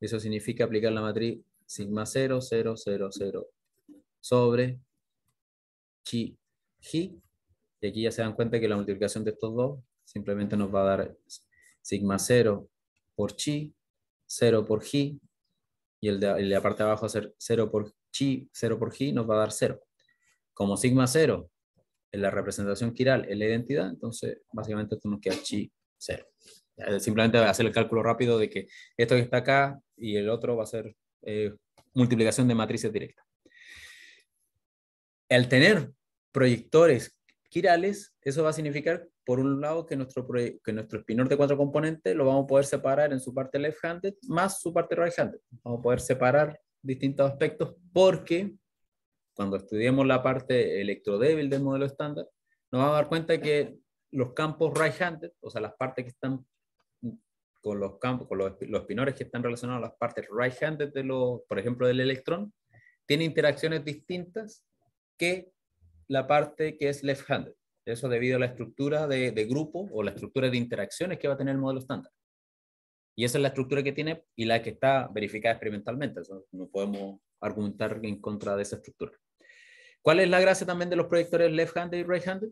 eso significa aplicar la matriz sigma 0, 0, 0, 0 sobre chi, gi. Y aquí ya se dan cuenta que la multiplicación de estos dos simplemente nos va a dar sigma 0 por chi, 0 por gi, y el de, la parte de abajo hacer 0 por chi, 0 por gi, nos va a dar 0. Como sigma 0 en la representación quiral en la identidad, entonces básicamente esto nos queda chi 0. Simplemente hacer el cálculo rápido de que esto que está acá y el otro va a ser eh, multiplicación de matrices directas. Al tener proyectores quirales, eso va a significar, por un lado, que nuestro, que nuestro espinor de cuatro componentes lo vamos a poder separar en su parte left-handed más su parte right-handed. Vamos a poder separar distintos aspectos porque cuando estudiemos la parte electrodébil del modelo estándar, nos vamos a dar cuenta que los campos right-handed, o sea, las partes que están con los campos, con los, pinores que están relacionados a las partes right-handed de los, por ejemplo, del electrón, tiene interacciones distintas que la parte que es left-handed. Eso debido a la estructura de, grupo o la estructura de interacciones que va a tener el modelo estándar. Y esa es la estructura que tiene y la que está verificada experimentalmente. no podemos argumentar en contra de esa estructura. ¿Cuál es la gracia también de los proyectores left-handed y right-handed?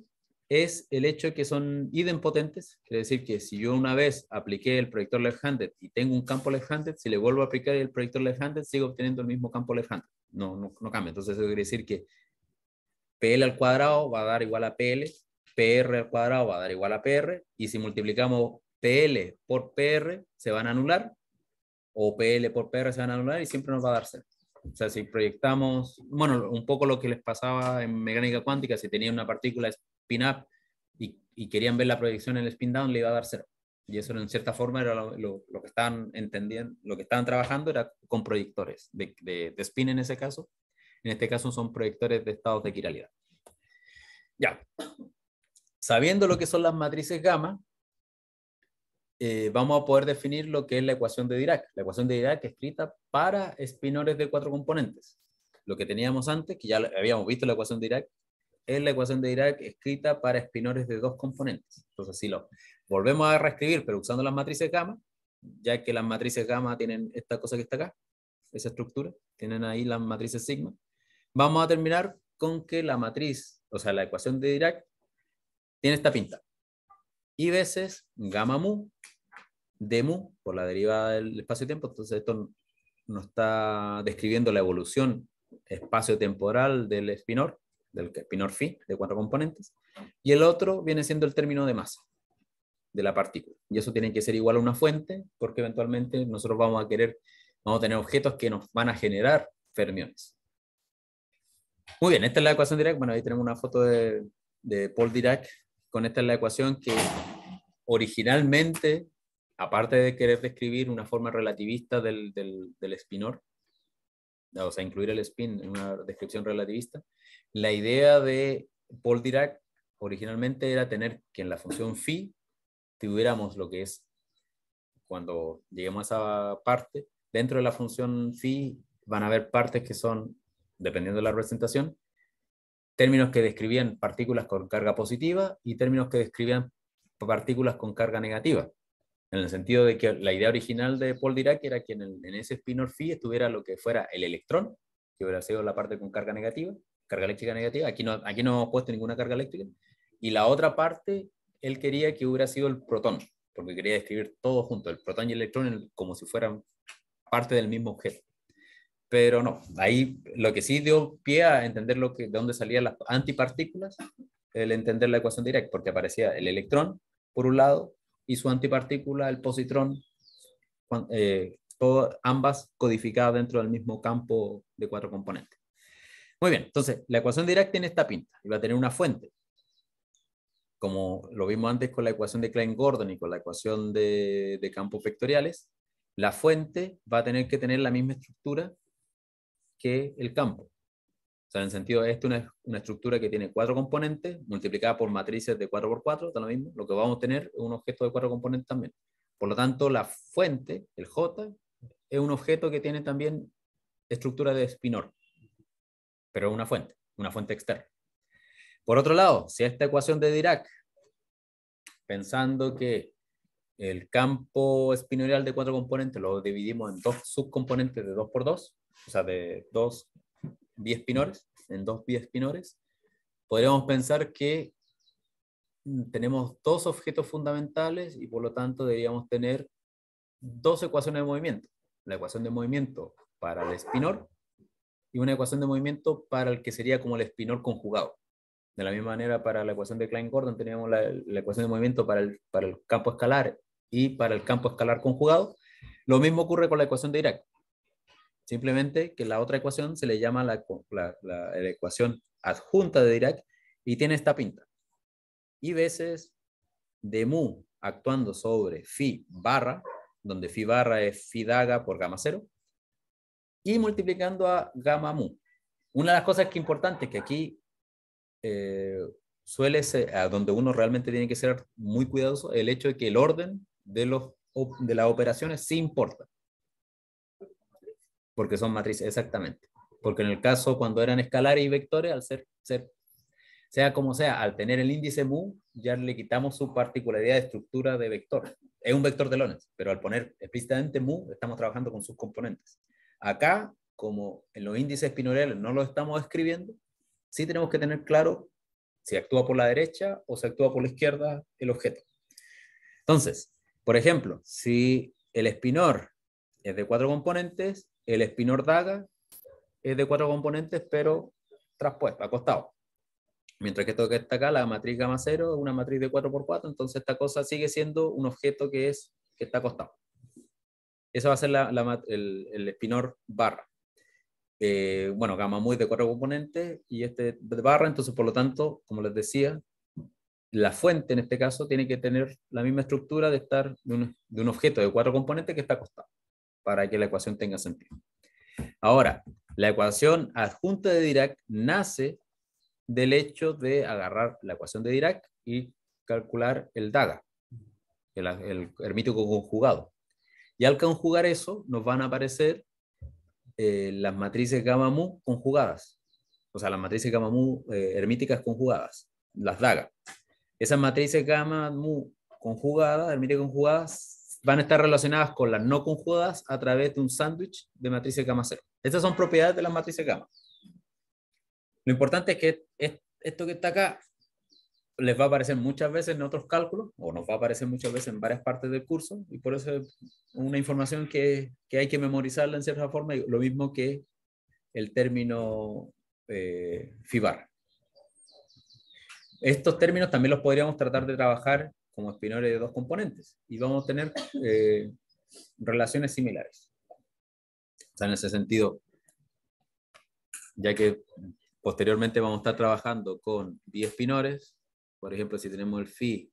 Es el hecho de que son idempotentes, quiere decir que si yo una vez apliqué el proyector left-handed y tengo un campo left-handed, si le vuelvo a aplicar el proyector left-handed, sigo obteniendo el mismo campo left-handed. No, no, no cambia. Entonces eso quiere decir que PL al cuadrado va a dar igual a PL, PR al cuadrado va a dar igual a PR, y si multiplicamos PL por PR se van a anular, o PL por PR se van a anular y siempre nos va a dar cero. O sea, si proyectamos, bueno, un poco lo que les pasaba en mecánica cuántica, si tenían una partícula spin-up y, querían ver la proyección en el spin-down, le iba a dar cero. Y eso en cierta forma era lo, que estaban entendiendo, lo que estaban trabajando era con proyectores de, de spin en ese caso. En este caso son proyectores de estados de quiralidad. Ya. Sabiendo lo que son las matrices gamma, eh, vamos a poder definir lo que es la ecuación de Dirac. La ecuación de Dirac escrita para espinores de cuatro componentes. Lo que teníamos antes, que ya habíamos visto la ecuación de Dirac, es la ecuación de Dirac escrita para espinores de dos componentes. Entonces, si lo volvemos a reescribir, pero usando las matrices gamma, ya que las matrices gamma tienen esta cosa que está acá, esa estructura, tienen ahí las matrices sigma, vamos a terminar con que la matriz, o sea, la ecuación de Dirac, tiene esta pinta y veces gamma mu de mu por la derivada del espacio-tiempo. Entonces esto nos está describiendo la evolución espacio-temporal del spinor, del spinor-fi, de cuatro componentes. Y el otro viene siendo el término de masa de la partícula. Y eso tiene que ser igual a una fuente, porque eventualmente nosotros vamos a querer, vamos a tener objetos que nos van a generar fermiones. Muy bien, esta es la ecuación Dirac. Bueno, ahí tenemos una foto de Paul Dirac con esta es la ecuación que originalmente, aparte de querer describir una forma relativista del, del, del spinor, o sea, incluir el spin en una descripción relativista, la idea de Paul Dirac originalmente era tener que en la función *clears throat* phi tuviéramos lo que es, cuando lleguemos a esa parte, dentro de la función phi van a haber partes que son, dependiendo de la representación, términos que describían partículas con carga positiva y términos que describían partículas con carga negativa, en el sentido de que la idea original de Paul Dirac era que en, el, en ese spinor phi estuviera lo que fuera el electrón, que hubiera sido la parte con carga negativa, carga eléctrica negativa, aquí no, aquí no hemos puesto ninguna carga eléctrica, y la otra parte él quería que hubiera sido el protón, porque quería describir todo junto, el protón y el electrón como si fueran parte del mismo objeto pero no, ahí lo que sí dio pie a entender lo que, de dónde salían las antipartículas, el entender la ecuación directa, porque aparecía el electrón por un lado y su antipartícula, el positrón, eh, ambas codificadas dentro del mismo campo de cuatro componentes. Muy bien, entonces la ecuación directa tiene esta pinta iba va a tener una fuente. Como lo vimos antes con la ecuación de Klein-Gordon y con la ecuación de campos vectoriales, la fuente va a tener que tener la misma estructura que el campo. O sea, en el sentido, esto es una, estructura que tiene cuatro componentes, multiplicada por matrices de 4x4, está lo mismo. Lo que vamos a tener es un objeto de cuatro componentes también. Por lo tanto, la fuente, el J, es un objeto que tiene también estructura de Spinor, pero es una fuente, una fuente externa. Por otro lado, si esta ecuación de Dirac, pensando que el campo espinorial de cuatro componentes lo dividimos en dos subcomponentes de 2 por 2 o sea, de dos biespinores, en dos biespinores, podríamos pensar que tenemos dos objetos fundamentales y por lo tanto deberíamos tener dos ecuaciones de movimiento. La ecuación de movimiento para el espinor y una ecuación de movimiento para el que sería como el espinor conjugado. De la misma manera, para la ecuación de Klein-Gordon teníamos la, ecuación de movimiento para el, para el campo escalar y para el campo escalar conjugado. Lo mismo ocurre con la ecuación de Dirac. Simplemente que la otra ecuación se le llama la, ecuación adjunta de Dirac y tiene esta pinta. Y veces de mu actuando sobre phi barra, donde phi barra es phi daga por gamma cero, y multiplicando a gamma mu. Una de las cosas que importante que aquí eh, suele ser, donde uno realmente tiene que ser muy cuidadoso, el hecho de que el orden de, los, de las operaciones sí importa porque son matrices, exactamente. Porque en el caso, cuando eran escalares y vectores, al ser, ser, sea como sea, al tener el índice mu, ya le quitamos su particularidad de estructura de vector. Es un vector de lones pero al poner explícitamente mu, estamos trabajando con sus componentes. Acá, como en los índices espinoriales no lo estamos escribiendo, sí tenemos que tener claro si actúa por la derecha o si actúa por la izquierda el objeto. Entonces, por ejemplo, si el espinor es de cuatro componentes, el espinor daga es de cuatro componentes, pero traspuesto, acostado. Mientras que esto que está acá, la matriz gamma 0, es una matriz de 4 por 4 entonces esta cosa sigue siendo un objeto que, es, que está acostado. Esa va a ser la, el, espinor barra. Eh, bueno, gamma muy de cuatro componentes y este de barra, entonces por lo tanto, como les decía, la fuente en este caso tiene que tener la misma estructura de estar de un, de un objeto de cuatro componentes que está acostado para que la ecuación tenga sentido. Ahora, la ecuación adjunta de Dirac nace del hecho de agarrar la ecuación de Dirac y calcular el daga, el, hermítico conjugado. Y al conjugar eso, nos van a aparecer eh, las matrices gamma mu conjugadas, o sea, las matrices gamma mu eh, hermíticas conjugadas, las Daga. Esas matrices gamma mu conjugadas, hermíticas conjugadas, van a estar relacionadas con las no conjugadas a través de un sándwich de matriz de cama cero. Estas son propiedades de las matrices gamma. Lo importante es que esto que está acá les va a aparecer muchas veces en otros cálculos, o nos va a aparecer muchas veces en varias partes del curso, y por eso es una información que, hay que memorizarla en cierta forma, lo mismo que el término eh, FIBAR. Estos términos también los podríamos tratar de trabajar como espinores de dos componentes y vamos a tener eh, relaciones similares. O en ese sentido, ya que posteriormente vamos a estar trabajando con biespinores, por ejemplo, si tenemos el phi,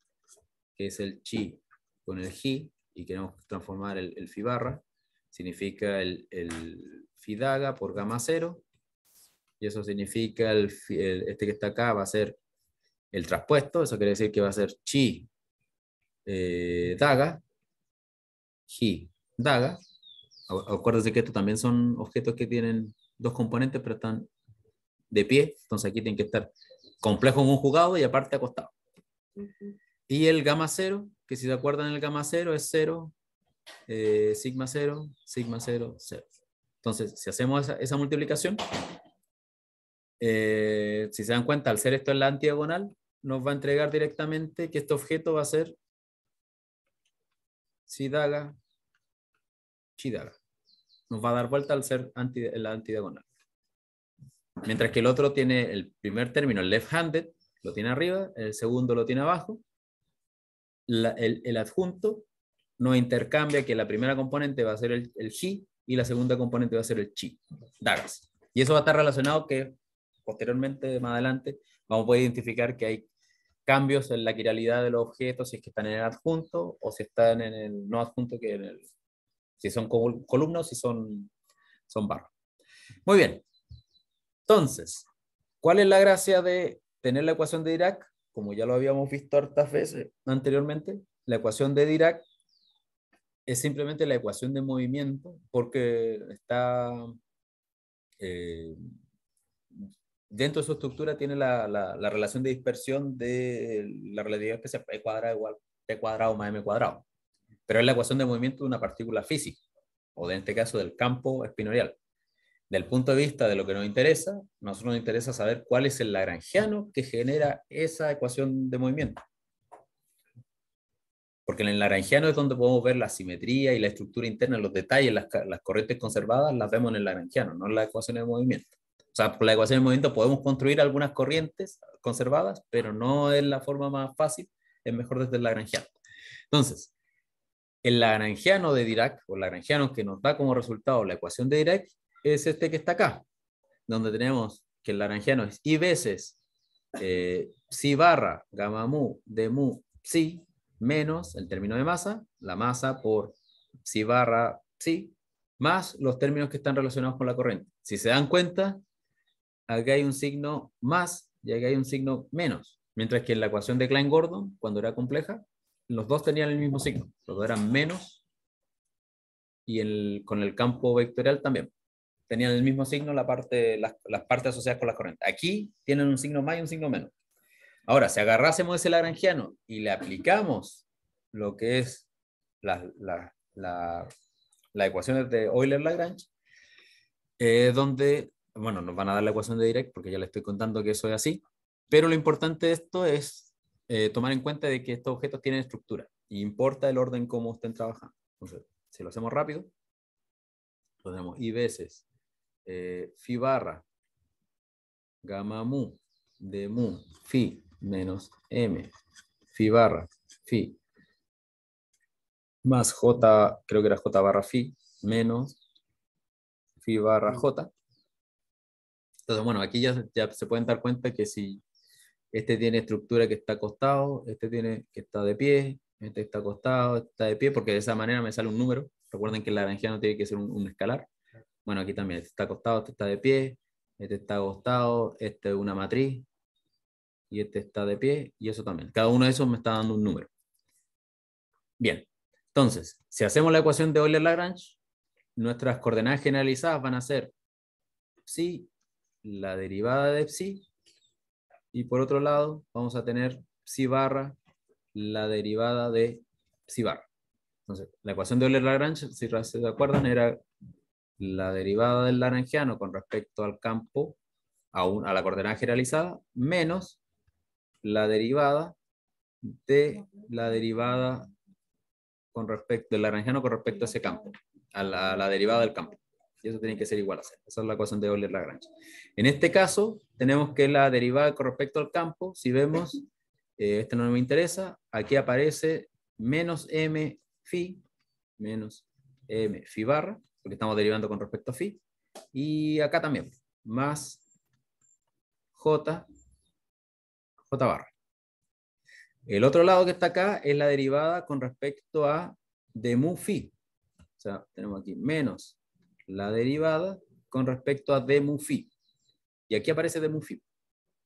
que es el chi con el gi, y queremos transformar el, el barra, significa el, el phi daga por gamma cero. y eso significa el, este que está acá va a ser el traspuesto, eso quiere decir que va a ser chi eh, daga, hi, daga. Acuérdense que estos también son objetos que tienen dos componentes, pero están de pie, entonces aquí tienen que estar complejo jugado y aparte acostado. Y el gamma cero, que si se acuerdan el gamma cero es cero, eh, sigma cero, sigma cero, cero. Entonces, si hacemos esa, multiplicación, eh, si se dan cuenta, al ser esto en la diagonal nos va a entregar directamente que este objeto va a ser si daga, chi daga. Nos va a dar vuelta al ser anti, la antidiagonal. Mientras que el otro tiene el primer término, el left-handed, lo tiene arriba, el segundo lo tiene abajo. el, adjunto no intercambia que la primera componente va a ser el, el chi y la segunda componente va a ser el chi, dagas. Y eso va a estar relacionado que posteriormente, más adelante, vamos a poder identificar que hay cambios en la quiralidad de los objetos, si es que están en el adjunto o si están en el no adjunto, que en si son columnas o si son, son barras. Muy bien. Entonces, ¿cuál es la gracia de tener la ecuación de Dirac? Como ya lo habíamos visto hartas veces anteriormente, la ecuación de Dirac es simplemente la ecuación de movimiento porque está eh, dentro de su estructura tiene la, relación de dispersión de la relatividad especial, P cuadrado igual P cuadrado más M cuadrado. Pero es la ecuación de movimiento de una partícula física, o de, este caso del campo espinorial. Del punto de vista de lo que nos interesa, nosotros nos interesa saber cuál es el lagrangiano que genera esa ecuación de movimiento. Porque en el lagrangiano es donde podemos ver la simetría y la estructura interna, los detalles, las, las corrientes conservadas las vemos en el lagrangiano, no en la ecuación de movimiento. O sea, por la ecuación del movimiento podemos construir algunas corrientes conservadas, pero no es la forma más fácil, es mejor desde el lagrangiano. Entonces, el lagrangiano de Dirac, o el lagrangiano que nos da como resultado la ecuación de Dirac, es este que está acá, donde tenemos que el lagrangiano es i veces eh, psi barra gamma mu de mu psi menos el término de masa, la masa por psi barra psi, más los términos que están relacionados con la corriente. Si se dan cuenta, aquí hay un signo más y aquí hay un signo menos. Mientras que en la ecuación de Klein-Gordon, cuando era compleja, los dos tenían el mismo signo, los dos eran menos y el, con el campo vectorial también. Tenían el mismo signo la parte, las, partes asociadas con las corrientes. Aquí tienen un signo más y un signo menos. Ahora, si agarrásemos ese lagrangiano y le aplicamos lo que es la, ecuación de Euler-Lagrange, donde bueno, nos van a dar la ecuación de direct porque ya le estoy contando que eso es así, pero lo importante de esto es eh, tomar en cuenta de que estos objetos tienen estructura y importa el orden como estén trabajando. Entonces, si lo hacemos rápido, tenemos I veces eh, barra gamma mu de mu phi menos m phi barra phi más j, creo que era j barra phi, menos phi barra j, entonces, bueno, aquí ya, se pueden dar cuenta que si este tiene estructura que está acostado, este tiene que está de pie, este está acostado, está de pie, porque de esa manera me sale un número. Recuerden que el no tiene que ser un, escalar. Bueno, aquí también, este está acostado, este está de pie, este está acostado, este es una matriz, y este está de pie, y eso también. Cada uno de esos me está dando un número. Bien, entonces, si hacemos la ecuación de Euler-Lagrange, nuestras coordenadas generalizadas van a ser sí la derivada de psi. Y por otro lado, vamos a tener psi barra la derivada de psi barra. Entonces, la ecuación de Euler-Lagrange, si se acuerdan, era la derivada del laranjiano con respecto al campo, a, a la coordenada generalizada, menos la derivada de la derivada con respecto del laranjiano con respecto a ese campo, a la derivada del campo. Y eso tiene que ser igual a cero. Esa es la ecuación de Euler-Lagrange. En este caso, tenemos que la derivada con respecto al campo, si vemos, eh, este no me interesa, aquí aparece menos m phi, menos m phi barra, porque estamos derivando con respecto a phi, y acá también, más j, j barra. El otro lado que está acá es la derivada con respecto a de mu phi. O sea, tenemos aquí menos la derivada con respecto a de mu phi. Y aquí aparece de mu phi.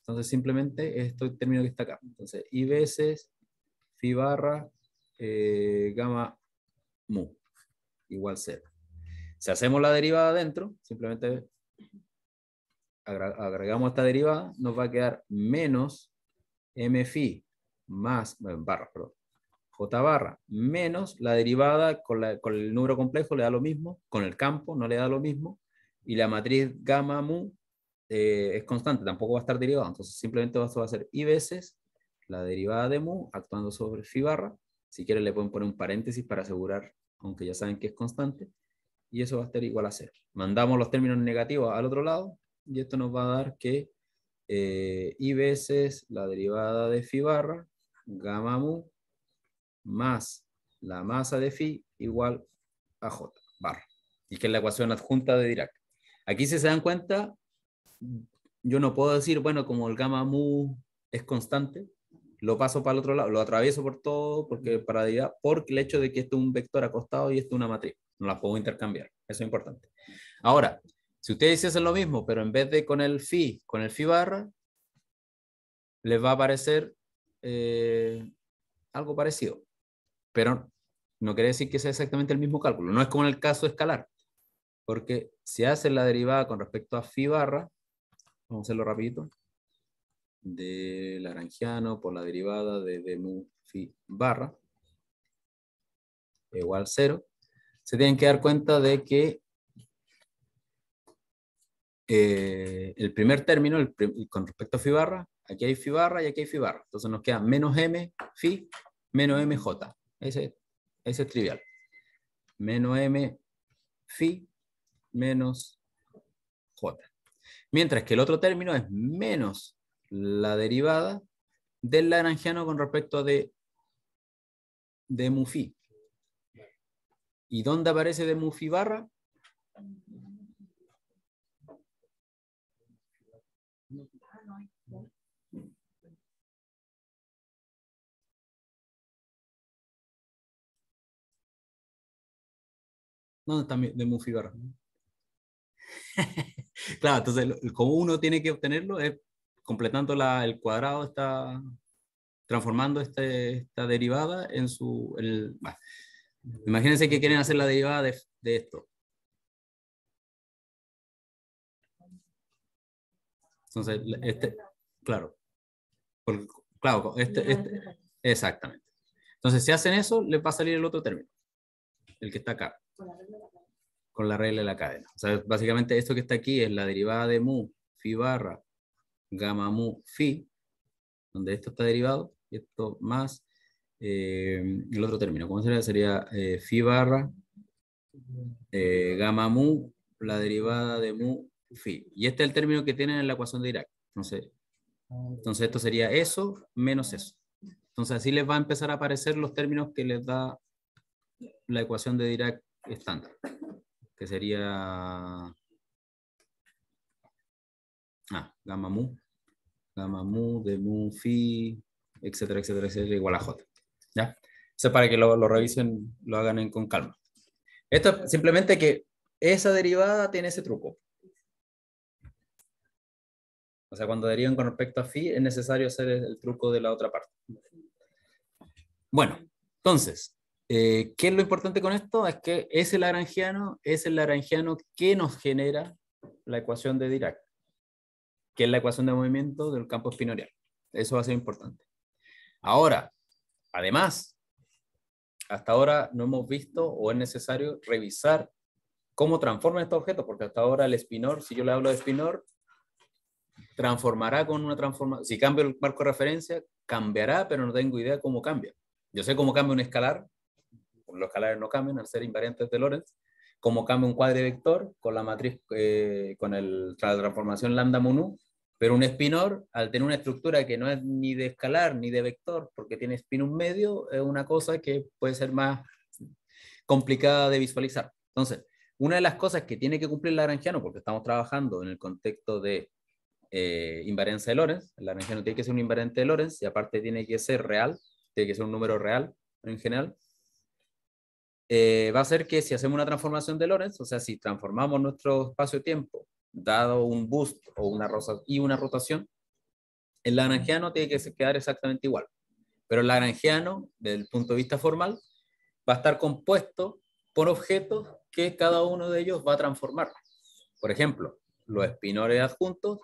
Entonces simplemente este término que está acá. Entonces i veces phi barra eh, gamma mu igual 0. Si hacemos la derivada adentro, simplemente agregamos esta derivada, nos va a quedar menos m phi más, barra, perdón, J barra, menos la derivada con, el número complejo le da lo mismo, con el campo no le da lo mismo, y la matriz gamma mu eh, es constante, tampoco va a estar derivada, entonces simplemente esto va a ser i veces la derivada de mu actuando sobre phi barra, si quieren le pueden poner un paréntesis para asegurar, aunque ya saben que es constante, y eso va a estar igual a 0. Mandamos los términos negativos al otro lado, y esto nos va a dar que eh, i veces la derivada de phi barra, gamma mu, más la masa de phi igual a J barra. Y que es la ecuación adjunta de Dirac. Aquí si se dan cuenta, yo no puedo decir, bueno, como el gamma mu es constante, lo paso para el otro lado, lo atravieso por todo, porque para el hecho de que esto es un vector acostado y esto es una matriz. No la puedo intercambiar, eso es importante. Ahora, si ustedes hacen lo mismo, pero en vez de con el phi, con el fi barra, les va a aparecer eh, algo parecido pero no quiere decir que sea exactamente el mismo cálculo. No es como en el caso escalar, porque si hacen la derivada con respecto a fi barra, vamos a hacerlo rapidito, de Laranjiano por la derivada de, de mu phi barra, igual cero. se tienen que dar cuenta de que eh, el primer término, con respecto a phi barra, aquí hay phi barra y aquí hay fi barra. Entonces nos queda menos m phi menos mj. Ese, es trivial. Menos m phi menos j. Mientras que el otro término es menos la derivada del lagrangiano con respecto de, de mu phi. ¿Y dónde aparece de mu phi barra? ¿Dónde está de *laughs* claro, entonces como uno tiene que obtenerlo es completando la, el cuadrado, está transformando este, esta derivada en su... imagínense que quieren hacer la derivada de, esto. Entonces, este, claro, claro, este, este, exactamente. Entonces, si hacen eso, les va a salir el otro término, el que está acá. Con la regla de la cadena. O sea, básicamente esto que está aquí es la derivada de mu, phi barra, gamma mu, phi, donde esto está derivado, y esto más eh, el otro término. ¿Cómo sería? Sería eh, barra, eh, gamma mu, la derivada de mu, phi. Y este es el término que tienen en la ecuación de Dirac. Entonces, entonces esto sería eso menos eso. Entonces así les va a empezar a aparecer los términos que les da la ecuación de Dirac estándar, que sería ah, gamma mu, gamma mu de mu phi, etcétera, etcétera, etcétera, igual a j. ¿Ya? Eso para que lo, revisen, lo hagan con calma. Esto simplemente que esa derivada tiene ese truco. O sea, cuando derivan con respecto a phi, es necesario hacer el truco de la otra parte. Bueno, entonces, eh, ¿Qué es lo importante con esto? Es que es el laranjiano es el laranjiano que nos genera la ecuación de Dirac, que es la ecuación de movimiento del campo espinorial. Eso va a ser importante. Ahora, además, hasta ahora no hemos visto o es necesario revisar cómo transforma este objeto. porque hasta ahora el espinor, si yo le hablo de espinor, transformará con una transformación. Si cambio el marco de referencia, cambiará, pero no tengo idea cómo cambia. Yo sé cómo cambia un escalar, los escalares no cambian al ser invariantes de Lorentz, como cambia un vector con la matriz, eh, con el, la transformación lambda mu pero un spinor, al tener una estructura que no es ni de escalar ni de vector, porque tiene spin un medio, es una cosa que puede ser más complicada de visualizar. Entonces, una de las cosas que tiene que cumplir Lagrangiano, porque estamos trabajando en el contexto de eh, de Lorentz, Lagrangiano tiene que ser un invariante de Lorentz y aparte tiene que ser real, tiene que ser un número real en general. Eh, va a ser que si hacemos una transformación de Lorentz, o sea, si transformamos nuestro espacio-tiempo, dado un boost o una rosa, y una rotación, el lagrangiano tiene que quedar exactamente igual. Pero el lagrangiano, desde el punto de vista formal, va a estar compuesto por objetos que cada uno de ellos va a transformar. Por ejemplo, los espinores adjuntos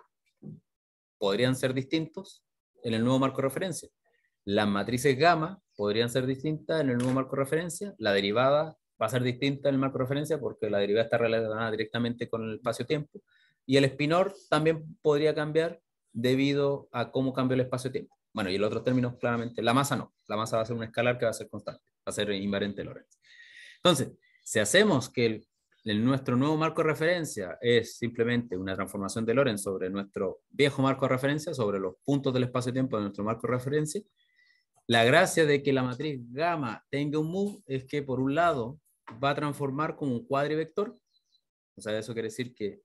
podrían ser distintos en el nuevo marco de referencia. Las matrices gamma podrían ser distintas en el nuevo marco de referencia, la derivada va a ser distinta en el marco de referencia porque la derivada está relacionada directamente con el espacio-tiempo, y el espinor también podría cambiar debido a cómo cambia el espacio-tiempo. Bueno, y el otro término claramente, la masa no, la masa va a ser un escalar que va a ser constante, va a ser invariante Lorentz. Entonces, si hacemos que nuestro nuevo marco de referencia es simplemente una transformación de Lorentz sobre nuestro viejo marco de referencia, sobre los puntos del espacio-tiempo de nuestro marco de referencia, la gracia de que la matriz gamma tenga un mu es que por un lado va a transformar como un cuadrivector. O sea, eso quiere decir que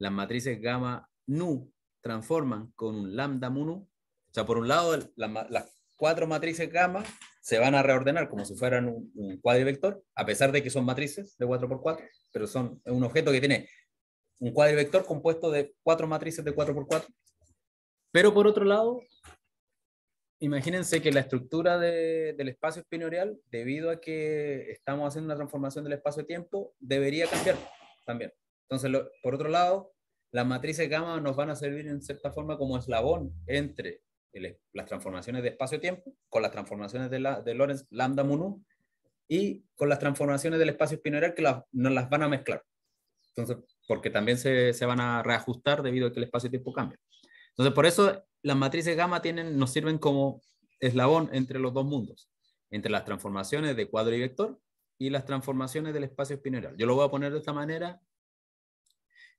las matrices gamma nu transforman con un lambda mu nu. O sea, por un lado las cuatro matrices gamma se van a reordenar como si fueran un, un cuadrivector, a pesar de que son matrices de 4x4, pero son un objeto que tiene un cuadrivector compuesto de cuatro matrices de 4x4. Pero por otro lado, Imagínense que la estructura del espacio espinorial, debido a que estamos haciendo una transformación del espacio-tiempo, debería cambiar también. Entonces, por otro lado, las matrices gamma nos van a servir en cierta forma como eslabón entre las transformaciones de espacio-tiempo con las transformaciones de, la, de Lorentz lambda mu y con las transformaciones del espacio espinorial que nos las van a mezclar. Entonces, porque también se, se van a reajustar debido a que el espacio-tiempo cambia. Entonces, por eso las matrices gamma tienen, nos sirven como eslabón entre los dos mundos, entre las transformaciones de cuadro y vector y las transformaciones del espacio espinorial. Yo lo voy a poner de esta manera.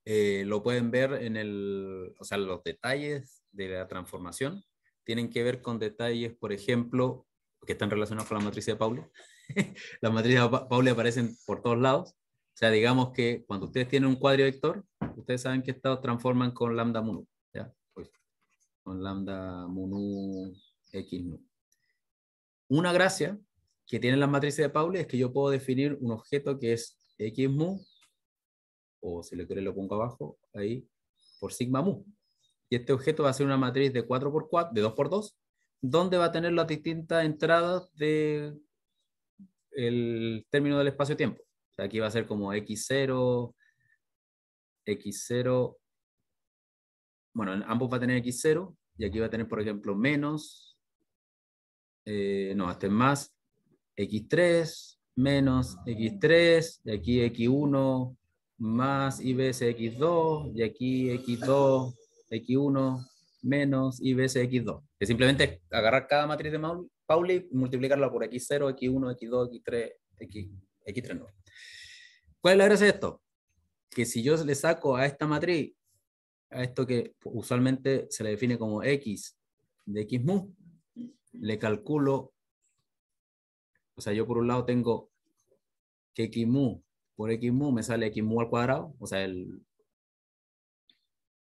Eh, lo pueden ver en el, o sea, los detalles de la transformación tienen que ver con detalles, por ejemplo, que están relacionados con la matriz de Pauli. las *laughs* matrices de Pauli aparecen por todos lados. O sea, digamos que cuando ustedes tienen un cuadro vector, ustedes saben que estados transforman con lambda mu lambda mu x mu Una gracia que tienen las matrices de Pauli es que yo puedo definir un objeto que es x mu, o si lo quiero lo pongo abajo, ahí, por sigma mu. Y este objeto va a ser una matriz de 4x4, de 2 por 2 donde va a tener las distintas entradas del el término del espacio-tiempo. aquí va a ser como x0, x0, bueno, ambos va a tener x0, y aquí va a tener, por ejemplo, menos, eh, no, hasta este es más, x3, menos x3, y aquí x1, más y veces x2, y aquí x2, x1, menos y veces x2. Es simplemente agarrar cada matriz de Pauli, multiplicarla por x0, x1, x2, x3, x, x3 no. ¿Cuál es la gracia de esto? Que si yo le saco a esta matriz a esto que usualmente se le define como X de X mu, le calculo, o sea, yo por un lado tengo que X mu por X mu me sale X mu al cuadrado, o sea, el,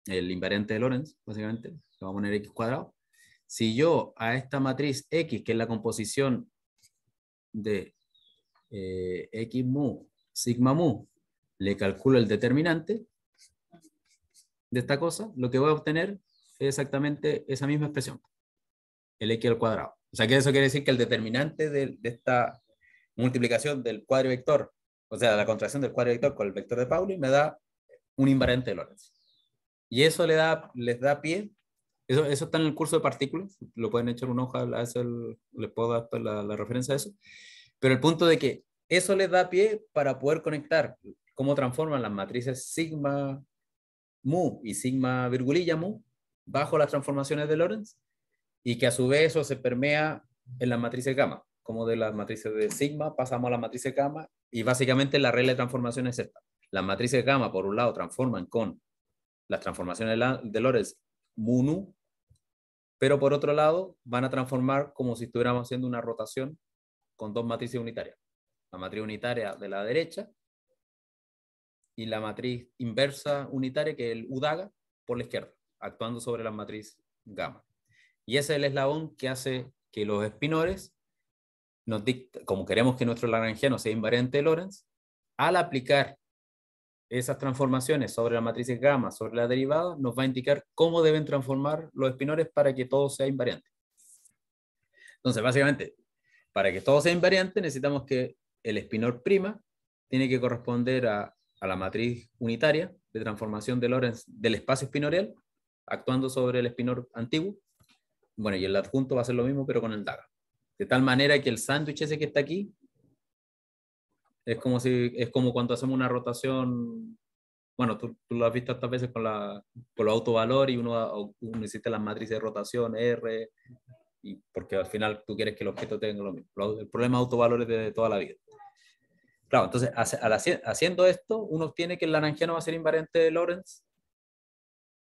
el invariante de Lorentz, básicamente, le va a poner X cuadrado. Si yo a esta matriz X, que es la composición de eh, X mu, sigma mu, le calculo el determinante, de esta cosa, lo que voy a obtener es exactamente esa misma expresión, el x al cuadrado. O sea que eso quiere decir que el determinante de, esta multiplicación del cuadro vector, o sea, la contracción del vector con el vector de Pauli, me da un invariante de Lorentz. Y eso le da, les da pie, eso, eso está en el curso de partículas, lo pueden echar una hoja, a les puedo dar la, la referencia a eso, pero el punto de que eso les da pie para poder conectar cómo transforman las matrices sigma mu y sigma virgulilla mu bajo las transformaciones de Lorentz y que a su vez eso se permea en las matrices gamma, como de las matrices de sigma pasamos a la matriz gamma y básicamente la regla de transformación es esta. Las matrices gamma por un lado transforman con las transformaciones de Lorentz mu nu, pero por otro lado van a transformar como si estuviéramos haciendo una rotación con dos matrices unitarias. La matriz unitaria de la derecha y la matriz inversa unitaria, que es el UDAGA, por la izquierda, actuando sobre la matriz gamma. Y ese es el eslabón que hace que los espinores nos como queremos que nuestro lagrangiano sea invariante de Lorentz, al aplicar esas transformaciones sobre la matriz gamma, sobre la derivada, nos va a indicar cómo deben transformar los espinores para que todo sea invariante. Entonces, básicamente, para que todo sea invariante, necesitamos que el espinor prima tiene que corresponder a a la matriz unitaria de transformación de Lorentz del espacio espinorial, actuando sobre el espinor antiguo. Bueno, y el adjunto va a ser lo mismo, pero con el daga. De tal manera que el sándwich ese que está aquí es como, si, es como cuando hacemos una rotación. Bueno, tú, tú lo has visto estas veces con, la, con los autovalor y uno, uno la las matrices de rotación R, y porque al final tú quieres que el objeto tenga lo mismo. El problema de autovalores de toda la vida. Claro, entonces haciendo esto, uno obtiene que el laranjeano va a ser invariante de Lorentz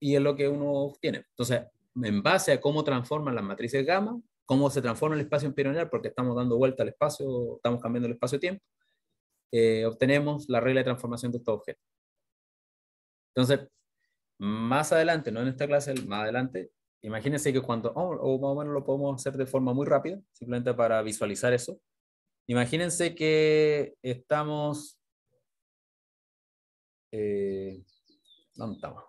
y es lo que uno obtiene. Entonces, en base a cómo transforman las matrices gamma, cómo se transforma el espacio pironeal, porque estamos dando vuelta al espacio, estamos cambiando el espacio-tiempo, eh, obtenemos la regla de transformación de estos objetos. Entonces, más adelante, no en esta clase, más adelante, imagínense que cuando, oh, más o menos lo podemos hacer de forma muy rápida, simplemente para visualizar eso, Imagínense que estamos... Eh, ¿Dónde estamos?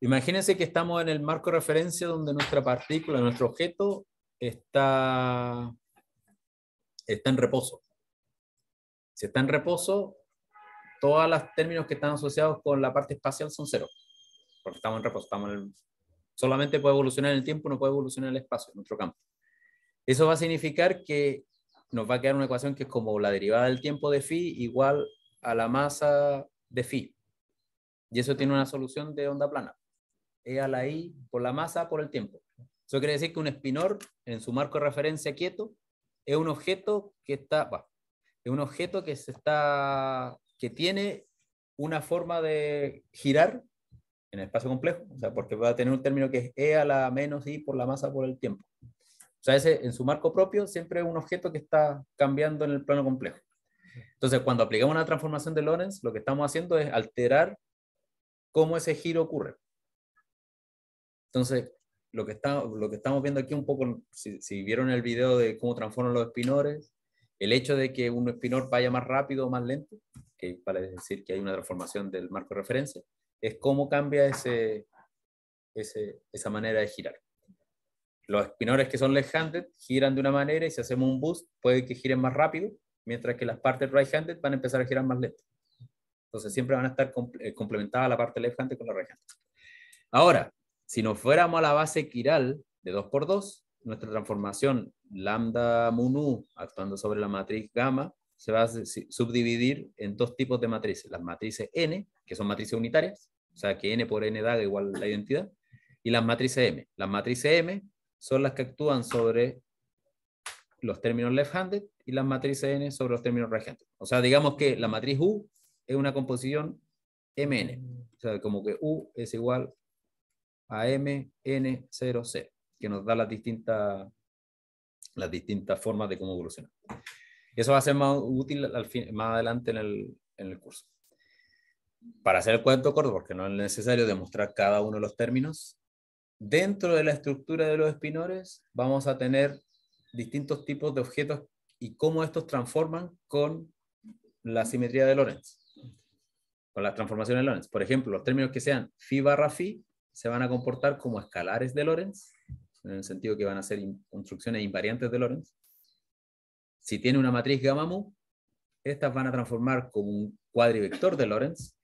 Imagínense que estamos en el marco de referencia donde nuestra partícula, nuestro objeto, está, está en reposo. Si está en reposo, todos los términos que están asociados con la parte espacial son cero, porque estamos en reposo. solamente puede evolucionar en el tiempo, no puede evolucionar en el espacio, en nuestro campo. Eso va a significar que nos va a quedar una ecuación que es como la derivada del tiempo de phi igual a la masa de phi. Y eso tiene una solución de onda plana. E a la I por la masa por el tiempo. Eso quiere decir que un espinor en su marco de referencia quieto es un objeto que está, es un objeto que se está, que tiene una forma de girar en el espacio complejo, o sea, porque va a tener un término que es E a la menos I por la masa por el tiempo. O sea, en su marco propio siempre es un objeto que está cambiando en el plano complejo. Entonces, cuando aplicamos una transformación de Lorentz, lo que estamos haciendo es alterar cómo ese giro ocurre. Entonces, lo que, estamos viendo aquí un poco, si, vieron el video de cómo transforman los espinores, el hecho de que un espinor vaya más rápido o más lento, que para decir que hay una transformación del marco de referencia, es cómo cambia esa manera de girar los spinores que son left-handed giran de una manera y si hacemos un boost puede que giren más rápido, mientras que las partes right-handed van a empezar a girar más lento. Entonces siempre van a estar eh, complementada la parte left-handed con la right-handed. Ahora, si nos fuéramos a la base quiral de 2x2, nuestra transformación lambda mu actuando sobre la matriz gamma se va a subdividir en dos tipos de matrices. Las matrices n, que son matrices unitarias, o sea que n por n da igual la identidad, y las matrices m. Las matrices m son las que actúan sobre los términos left-handed y las matrices N sobre los términos right-handed. O sea, digamos que la matriz U es una composición MN. O sea, como que U es igual a mn c, que nos da las distintas, las distintas formas de cómo evolucionar. Eso va a ser más útil más adelante en el, en el curso. Para hacer el cuento corto, porque no es necesario demostrar cada uno de los términos, dentro de la estructura de los espinores vamos a tener distintos tipos de objetos y cómo estos transforman con la simetría de Lorentz, con las transformaciones de Lorentz. Por ejemplo, los términos que sean phi barra phi se van a comportar como escalares de Lorentz, en el sentido que van a ser construcciones invariantes de Lorentz. Si tiene una matriz gamma mu, estas van a transformar como un cuadrivector de Lorentz,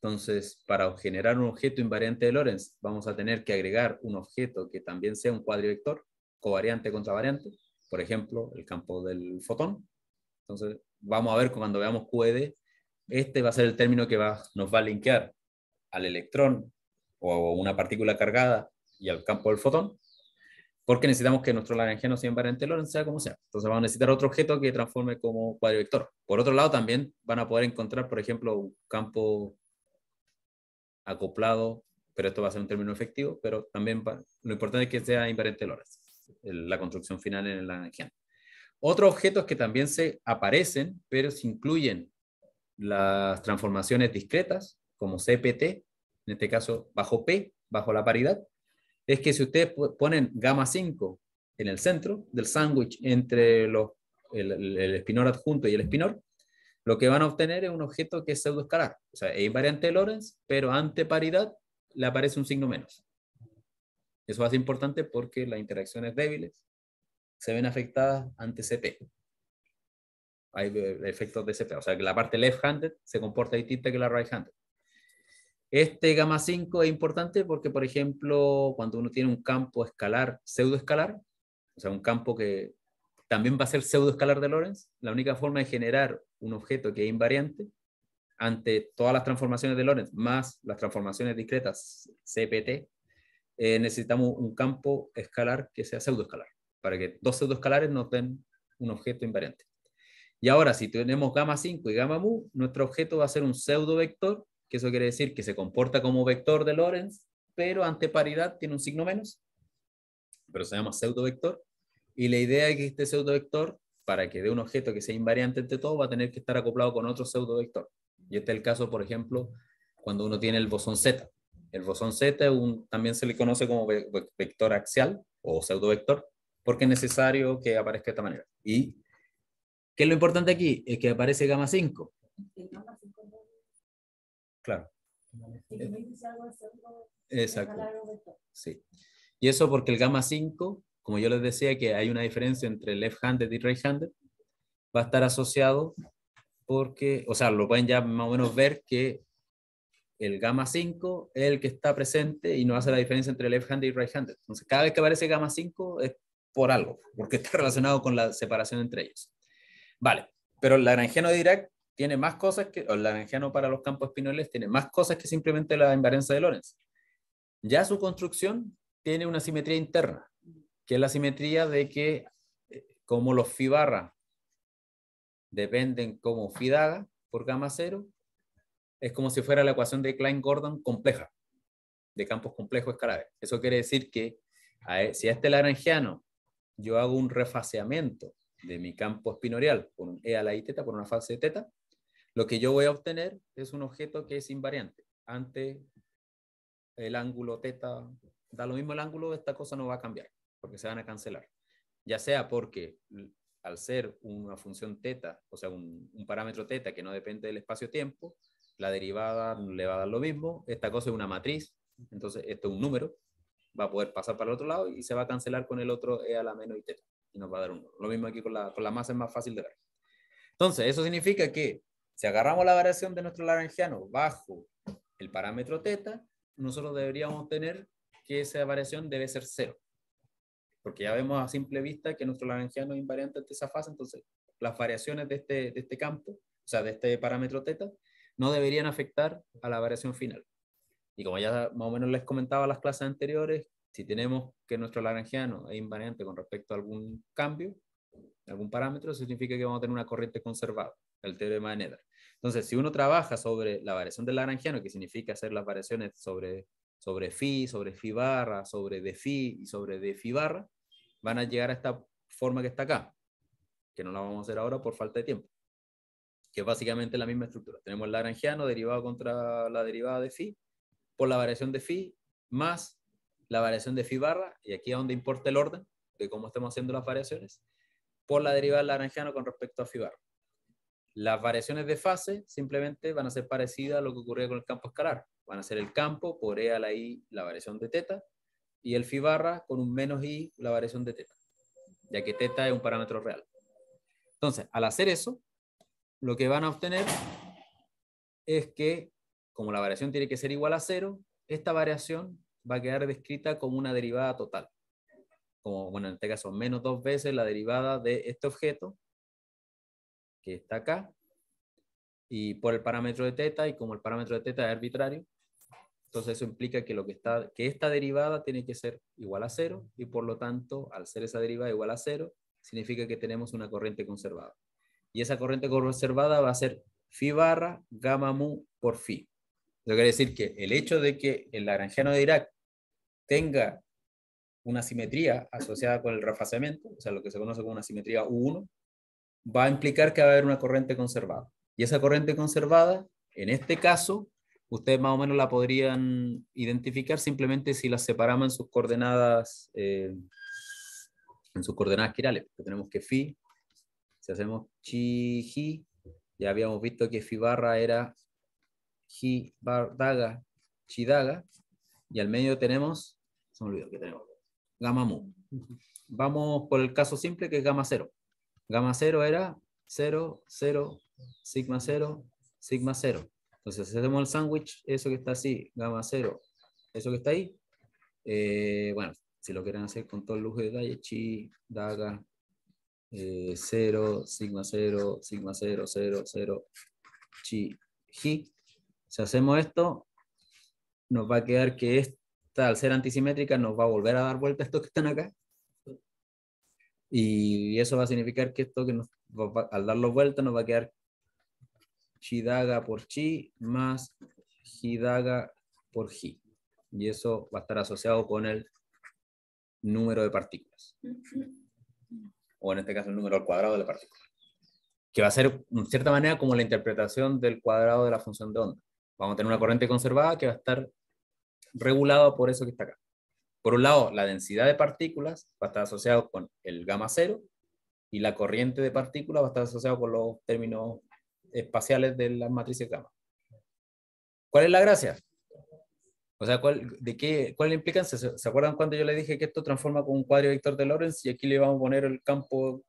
entonces, para generar un objeto invariante de Lorentz, vamos a tener que agregar un objeto que también sea un cuadrivector, covariante contra variante, por ejemplo, el campo del fotón. Entonces, vamos a ver cuando veamos QED, este va a ser el término que va, nos va a linkear al electrón o una partícula cargada y al campo del fotón, porque necesitamos que nuestro laranjeno sea invariante de Lorentz, sea como sea. Entonces vamos a necesitar otro objeto que transforme como cuadrivector. Por otro lado, también van a poder encontrar, por ejemplo, un campo acoplado, pero esto va a ser un término efectivo, pero también lo importante es que sea invariante de Lorentz, la construcción final en el energía. Otros objetos que también se aparecen, pero se incluyen las transformaciones discretas, como CPT, en este caso bajo P, bajo la paridad, es que si ustedes ponen gamma 5 en el centro del sándwich entre los, el, espinor adjunto y el espinor, lo que van a obtener es un objeto que es pseudoescalar. O sea, es invariante de Lorentz, pero ante paridad le aparece un signo menos. Eso es importante porque las interacciones débiles se ven afectadas ante CP. Hay efectos de CP. O sea, que la parte left-handed se comporta distinta que la right-handed. Este gamma 5 es importante porque, por ejemplo, cuando uno tiene un campo escalar, pseudoescalar, o sea, un campo que también va a ser pseudoescalar de Lorentz, la única forma de generar un objeto que es invariante ante todas las transformaciones de Lorentz más las transformaciones discretas CPT, eh, necesitamos un campo escalar que sea pseudoescalar, para que dos pseudoescalares nos den un objeto invariante. Y ahora, si tenemos gamma 5 y gamma mu, nuestro objeto va a ser un pseudo pseudovector, que eso quiere decir que se comporta como vector de Lorentz, pero ante paridad tiene un signo menos, pero se llama pseudo vector Y la idea es que este pseudovector para que dé un objeto que sea invariante entre todos, va a tener que estar acoplado con otro pseudo vector. Y este es el caso, por ejemplo, cuando uno tiene el bosón Z. El bosón Z también se le conoce como vector axial o pseudo vector, porque es necesario que aparezca de esta manera. ¿Y qué es lo importante aquí? Es que aparece gamma 5. Claro. Exacto. Sí. Y eso porque el gamma 5 como yo les decía, que hay una diferencia entre left-handed y right-handed, va a estar asociado porque, o sea, lo pueden ya más o menos ver que el gamma 5 es el que está presente y no hace la diferencia entre left-handed y right-handed. Entonces, cada vez que aparece gamma 5 es por algo, porque está relacionado con la separación entre ellos. Vale, pero el laranjeno de Dirac tiene más cosas que, o el laranjeno para los campos espinoles tiene más cosas que simplemente la invarianza de Lorentz. Ya su construcción tiene una simetría interna, que es la simetría de que eh, como los phi barra dependen como phi por gamma cero, es como si fuera la ecuación de Klein-Gordon compleja, de campos complejos escalares. Eso quiere decir que e, si a este laranjiano yo hago un refaseamiento de mi campo espinorial con E a la I teta, por una fase de teta, lo que yo voy a obtener es un objeto que es invariante. Ante el ángulo teta, da lo mismo el ángulo, esta cosa no va a cambiar porque se van a cancelar. Ya sea porque al ser una función teta, o sea, un, parámetro teta que no depende del espacio-tiempo, la derivada le va a dar lo mismo, esta cosa es una matriz, entonces esto es un número, va a poder pasar para el otro lado y se va a cancelar con el otro e a la menos y teta, y nos va a dar un Lo mismo aquí con la, con la masa es más fácil de ver. Entonces, eso significa que si agarramos la variación de nuestro laranjiano bajo el parámetro teta, nosotros deberíamos tener que esa variación debe ser cero porque ya vemos a simple vista que nuestro lagrangiano es invariante ante esa fase, entonces las variaciones de este, de este campo, o sea, de este parámetro teta, no deberían afectar a la variación final. Y como ya más o menos les comentaba en las clases anteriores, si tenemos que nuestro lagrangiano es invariante con respecto a algún cambio, algún parámetro, eso significa que vamos a tener una corriente conservada, el teorema de Nether. Entonces, si uno trabaja sobre la variación del lagrangiano, que significa hacer las variaciones sobre, sobre phi, sobre phi barra, sobre de phi y sobre de phi barra, van a llegar a esta forma que está acá, que no la vamos a hacer ahora por falta de tiempo, que es básicamente la misma estructura. Tenemos el lagrangiano derivado contra la derivada de phi, por la variación de phi, más la variación de phi barra, y aquí es donde importa el orden de cómo estamos haciendo las variaciones, por la derivada del lagrangiano con respecto a phi barra. Las variaciones de fase simplemente van a ser parecidas a lo que ocurría con el campo escalar. Van a ser el campo por E a la I, la variación de teta, y el phi barra con un menos i la variación de teta, ya que teta es un parámetro real. Entonces, al hacer eso, lo que van a obtener es que, como la variación tiene que ser igual a cero, esta variación va a quedar descrita como una derivada total. Como, bueno, en este caso, menos dos veces la derivada de este objeto, que está acá, y por el parámetro de teta, y como el parámetro de teta es arbitrario, entonces eso implica que, lo que, está, que esta derivada tiene que ser igual a cero y por lo tanto, al ser esa derivada igual a cero, significa que tenemos una corriente conservada. Y esa corriente conservada va a ser phi barra gamma mu por phi. que quiere decir que el hecho de que el lagrangiano de Dirac tenga una simetría asociada con el refaseamiento, o sea, lo que se conoce como una simetría U1, va a implicar que va a haber una corriente conservada. Y esa corriente conservada, en este caso, ustedes más o menos la podrían identificar simplemente si las separamos en sus coordenadas, eh, en sus coordenadas quirales, tenemos que phi, si hacemos chi, ji, ya habíamos visto que phi barra era chi bar, daga, chi daga, y al medio tenemos, se me olvidó que tenemos, gamma mu. Vamos por el caso simple que es gamma cero. Gamma 0 era 0, 0, sigma 0, sigma 0. Entonces hacemos el sándwich, eso que está así, gamma 0, eso que está ahí. Eh, bueno, si lo quieren hacer con todo el lujo de detalle, chi, daga, eh, 0, sigma 0, sigma 0, 0, 0, chi, ji. Si hacemos esto, nos va a quedar que esta, al ser antisimétrica, nos va a volver a dar vuelta a estos que están acá. Y eso va a significar que esto que nos al darlo vuelta nos va a quedar daga por chi más Hidaga por chi Y eso va a estar asociado con el número de partículas. O en este caso el número al cuadrado de la partícula. Que va a ser, en cierta manera, como la interpretación del cuadrado de la función de onda. Vamos a tener una corriente conservada que va a estar regulada por eso que está acá. Por un lado, la densidad de partículas va a estar asociado con el gamma cero y la corriente de partículas va a estar asociado con los términos espaciales de las matrices gamma. ¿Cuál es la gracia? O sea, ¿cuál, de qué, ¿cuál es ¿Se, acuerdan cuando yo le dije que esto transforma con un cuadro vector de Lorentz y aquí le vamos a poner el campo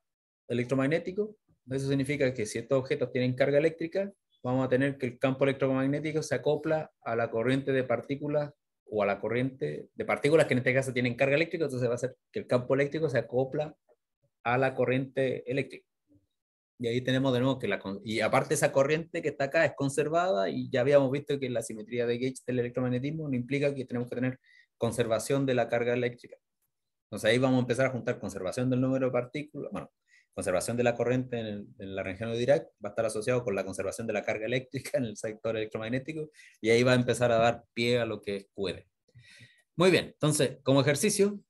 electromagnético? Eso significa que si estos objetos tienen carga eléctrica, vamos a tener que el campo electromagnético se acopla a la corriente de partículas o a la corriente de partículas que en este caso tienen carga eléctrica, entonces va a ser que el campo eléctrico se acopla a la corriente eléctrica. Y ahí tenemos de nuevo que la... Y aparte esa corriente que está acá es conservada y ya habíamos visto que la simetría de Gauge del electromagnetismo no implica que tenemos que tener conservación de la carga eléctrica. Entonces ahí vamos a empezar a juntar conservación del número de partículas, bueno, conservación de la corriente en, la región de Dirac va a estar asociado con la conservación de la carga eléctrica en el sector electromagnético y ahí va a empezar a dar pie a lo que es Muy bien, entonces como ejercicio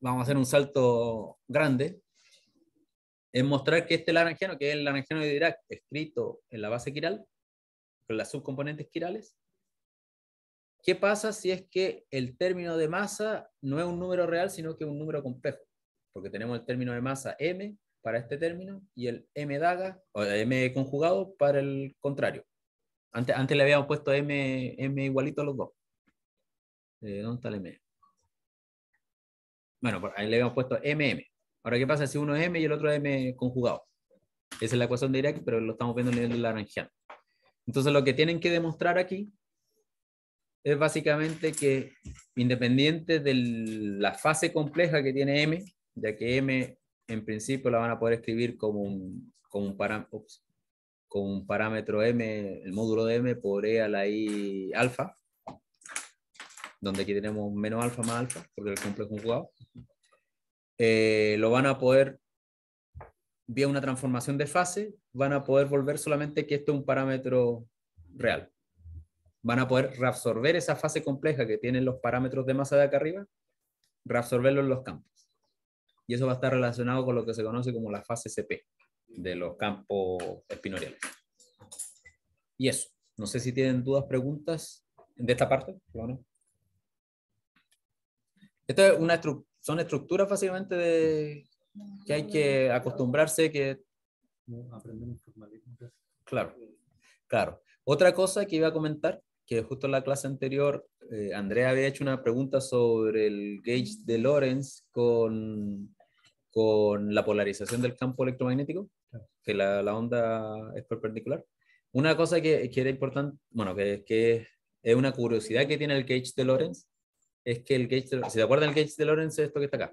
vamos a hacer un salto grande es mostrar que este laranjano, que es el laranjeno de Dirac, escrito en la base quiral, con las subcomponentes quirales, ¿qué pasa si es que el término de masa no es un número real, sino que es un número complejo? Porque tenemos el término de masa m para este término y el m daga, o m conjugado para el contrario. Antes, antes le habíamos puesto m, m igualito a los dos. Eh, ¿Dónde está el m? Bueno, ahí le habíamos puesto mm. Ahora, ¿qué pasa si uno es M y el otro es M conjugado? Esa es la ecuación de Dirac, pero lo estamos viendo a nivel de Entonces, lo que tienen que demostrar aquí es básicamente que independiente de la fase compleja que tiene M, ya que M en principio la van a poder escribir como un, un, como un parámetro M, el módulo de M por E a la I alfa, donde aquí tenemos menos alfa más alfa, porque el complejo es conjugado. Eh, lo van a poder, vía una transformación de fase, van a poder volver solamente que esto es un parámetro real. Van a poder reabsorber esa fase compleja que tienen los parámetros de masa de acá arriba, reabsorberlo en los campos. Y eso va a estar relacionado con lo que se conoce como la fase CP de los campos espinoriales. Y eso. No sé si tienen dudas, preguntas de esta parte. esto es una, estructura son estructuras fácilmente que hay que acostumbrarse que... Pues. Claro, claro. Otra cosa que iba a comentar, que justo en la clase anterior, eh, Andrea había hecho una pregunta sobre el gauge de Lorentz con, con la polarización del campo electromagnético, que la, onda es perpendicular. Una cosa que, que, era importante, bueno, que, que es una curiosidad que tiene el gauge de Lorentz, es que el gauge, si te acuerdas el gauge de Lorenz esto que está acá,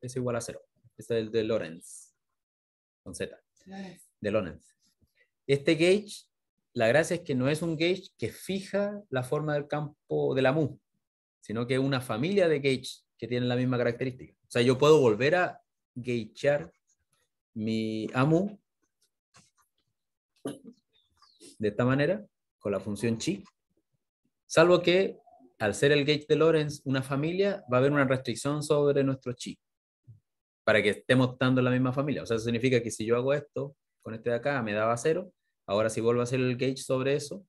es igual a cero. Este es el de Lorenz. con Z, de Lorentz. Este gauge, la gracia es que no es un gauge que fija la forma del campo de la mu, sino que es una familia de gauge que tienen la misma característica. O sea, yo puedo volver a gaugear mi AMU de esta manera, con la función chi, salvo que al ser el gauge de Lorenz una familia, va a haber una restricción sobre nuestro chi, para que estemos dando la misma familia. O sea, eso significa que si yo hago esto con este de acá, me daba cero. Ahora si vuelvo a hacer el gauge sobre eso,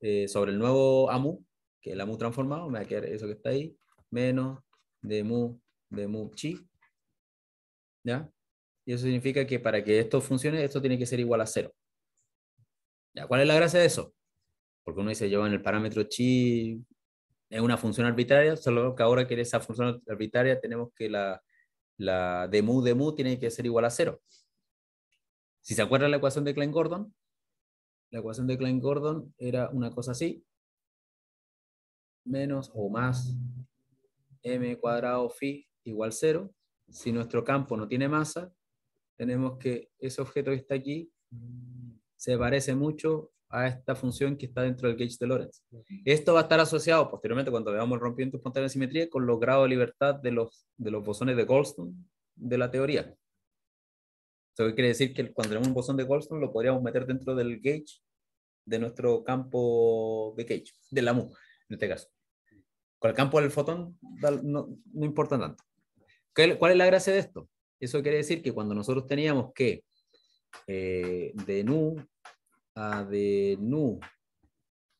eh, sobre el nuevo AMU, que es el AMU transformado, me va a quedar eso que está ahí, menos de mu de mu chi. ¿Ya? Y eso significa que para que esto funcione, esto tiene que ser igual a cero. ¿Ya? ¿Cuál es la gracia de eso? Porque uno dice, yo en el parámetro chi es una función arbitraria, solo que ahora que es esa función arbitraria tenemos que la, la de mu de mu tiene que ser igual a cero. Si se acuerdan la ecuación de Klein-Gordon, la ecuación de Klein-Gordon era una cosa así, menos o más m cuadrado phi igual cero. Si nuestro campo no tiene masa, tenemos que ese objeto que está aquí se parece mucho a esta función que está dentro del gauge de Lorentz. Esto va a estar asociado posteriormente cuando veamos el rompimiento espontáneo de simetría con los grados de libertad de los, de los bosones de Goldstone de la teoría. Eso quiere decir que cuando tenemos un bosón de Goldstone lo podríamos meter dentro del gauge de nuestro campo de gauge, de la mu, en este caso. Con el campo del fotón no, no importa tanto. ¿Cuál es la gracia de esto? Eso quiere decir que cuando nosotros teníamos que eh, de nu a de nu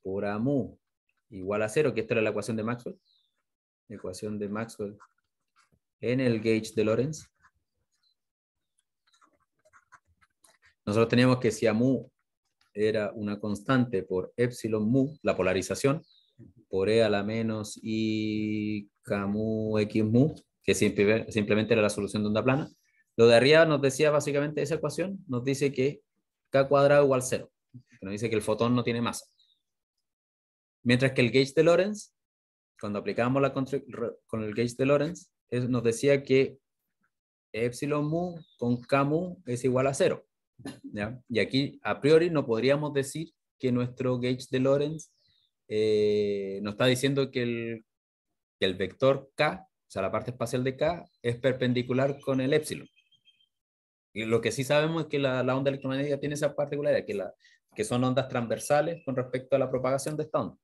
por AMU igual a cero, que esta era la ecuación de Maxwell. La ecuación de Maxwell en el gauge de Lorentz. Nosotros teníamos que si AMU era una constante por epsilon mu, la polarización, por E a la menos I K mu X mu, que simplemente era la solución de onda plana. Lo de arriba nos decía básicamente esa ecuación, nos dice que K cuadrado igual a cero nos dice que el fotón no tiene masa. Mientras que el gauge de Lorentz, cuando aplicábamos la con el gauge de Lorentz, nos decía que epsilon mu con k mu es igual a cero. Y aquí, a priori, no podríamos decir que nuestro gauge de Lorentz eh, nos está diciendo que el, vector k, o sea, la parte espacial de k, es perpendicular con el epsilon. Y lo que sí sabemos es que la, la onda electromagnética tiene esa particularidad, que la, que son ondas transversales con respecto a la propagación de esta onda.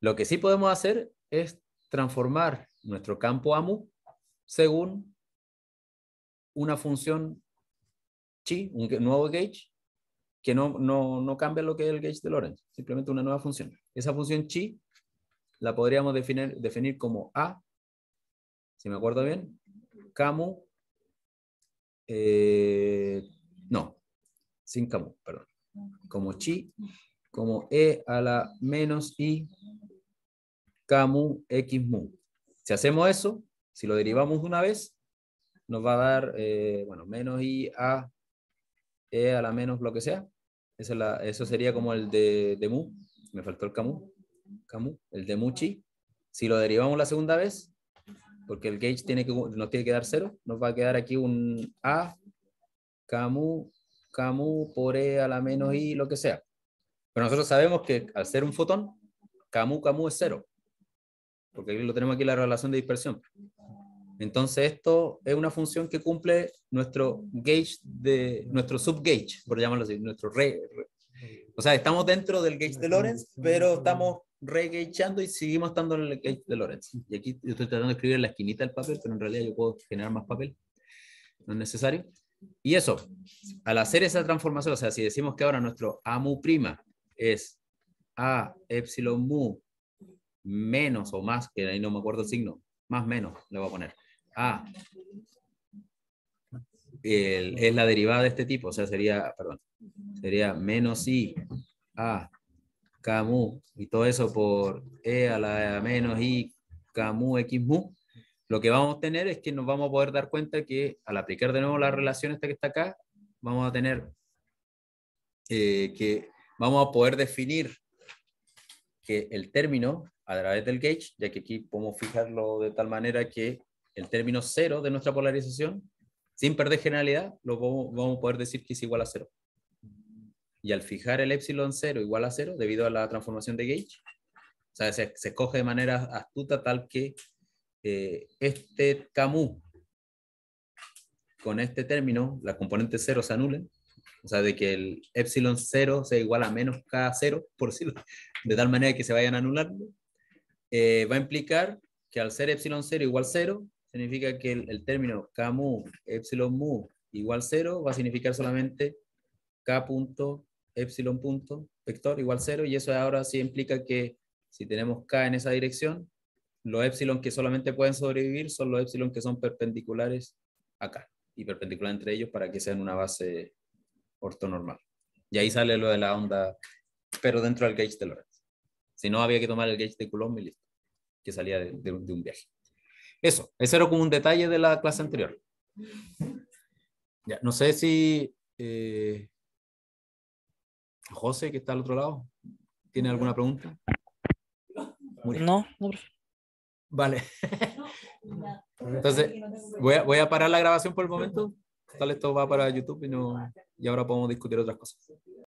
Lo que sí podemos hacer es transformar nuestro campo AMU según una función chi, un nuevo gauge, que no, no, cambia lo que es el gauge de Lorentz, simplemente una nueva función. Esa función chi la podríamos definir, definir como A, si me acuerdo bien, camu, eh, no, sin camu, perdón como chi, como e a la menos i, camu x mu. Si hacemos eso, si lo derivamos una vez, nos va a dar, eh, bueno, menos i a e a la menos lo que sea. eso sería como el de, de mu, me faltó el camu, camu el de mu chi. Si lo derivamos la segunda vez, porque el gauge tiene que, nos tiene que dar cero, nos va a quedar aquí un a, camu Camus, e a la menos I, lo que sea. Pero nosotros sabemos que al ser un fotón, Camus, camu es cero. Porque lo tenemos aquí la relación de dispersión. Entonces esto es una función que cumple nuestro gauge, de, nuestro gauge por llamarlo así, nuestro re, O sea, estamos dentro del gauge de Lorentz, pero estamos re-gaugeando y seguimos estando en el gauge de Lorentz. Y aquí yo estoy tratando de escribir en la esquinita del papel, pero en realidad yo puedo generar más papel. No es necesario. Y eso, al hacer esa transformación, o sea, si decimos que ahora nuestro AMU prima es A epsilon mu menos o más, que ahí no me acuerdo el signo, más menos le voy a poner. A el, es la derivada de este tipo, o sea, sería, perdón, sería menos i a k mu y todo eso por e a la e menos i k mu x mu lo que vamos a tener es que nos vamos a poder dar cuenta que al aplicar de nuevo la relación esta que está acá, vamos a tener eh, que vamos a poder definir que el término a través del gauge, ya que aquí podemos fijarlo de tal manera que el término cero de nuestra polarización, sin perder generalidad, lo vamos, vamos a poder decir que es igual a cero. Y al fijar el epsilon cero igual a cero, debido a la transformación de gauge, o sea, se, se escoge de manera astuta tal que eh, este Camus, con este término, la componente cero se anulen o sea, de que el epsilon 0 sea igual a menos K0, por decirlo, de tal manera que se vayan anulando, eh, va a implicar que al ser epsilon 0 igual 0, significa que el, término K epsilon mu igual 0 va a significar solamente K punto, epsilon punto, vector igual cero, y eso ahora sí implica que si tenemos K en esa dirección, los epsilon que solamente pueden sobrevivir son los epsilon que son perpendiculares acá y perpendiculares entre ellos para que sean una base ortonormal. Y ahí sale lo de la onda, pero dentro del gauge de Lorentz. Si no, había que tomar el gauge de Coulomb y listo, que salía de, un viaje. Eso, ese era como un detalle de la clase anterior. Ya, no sé si eh, José, que está al otro lado, tiene alguna pregunta. no, no, Vale. Entonces, voy a, voy a parar la grabación por el momento. Tal esto va para YouTube y, no, y ahora podemos discutir otras cosas.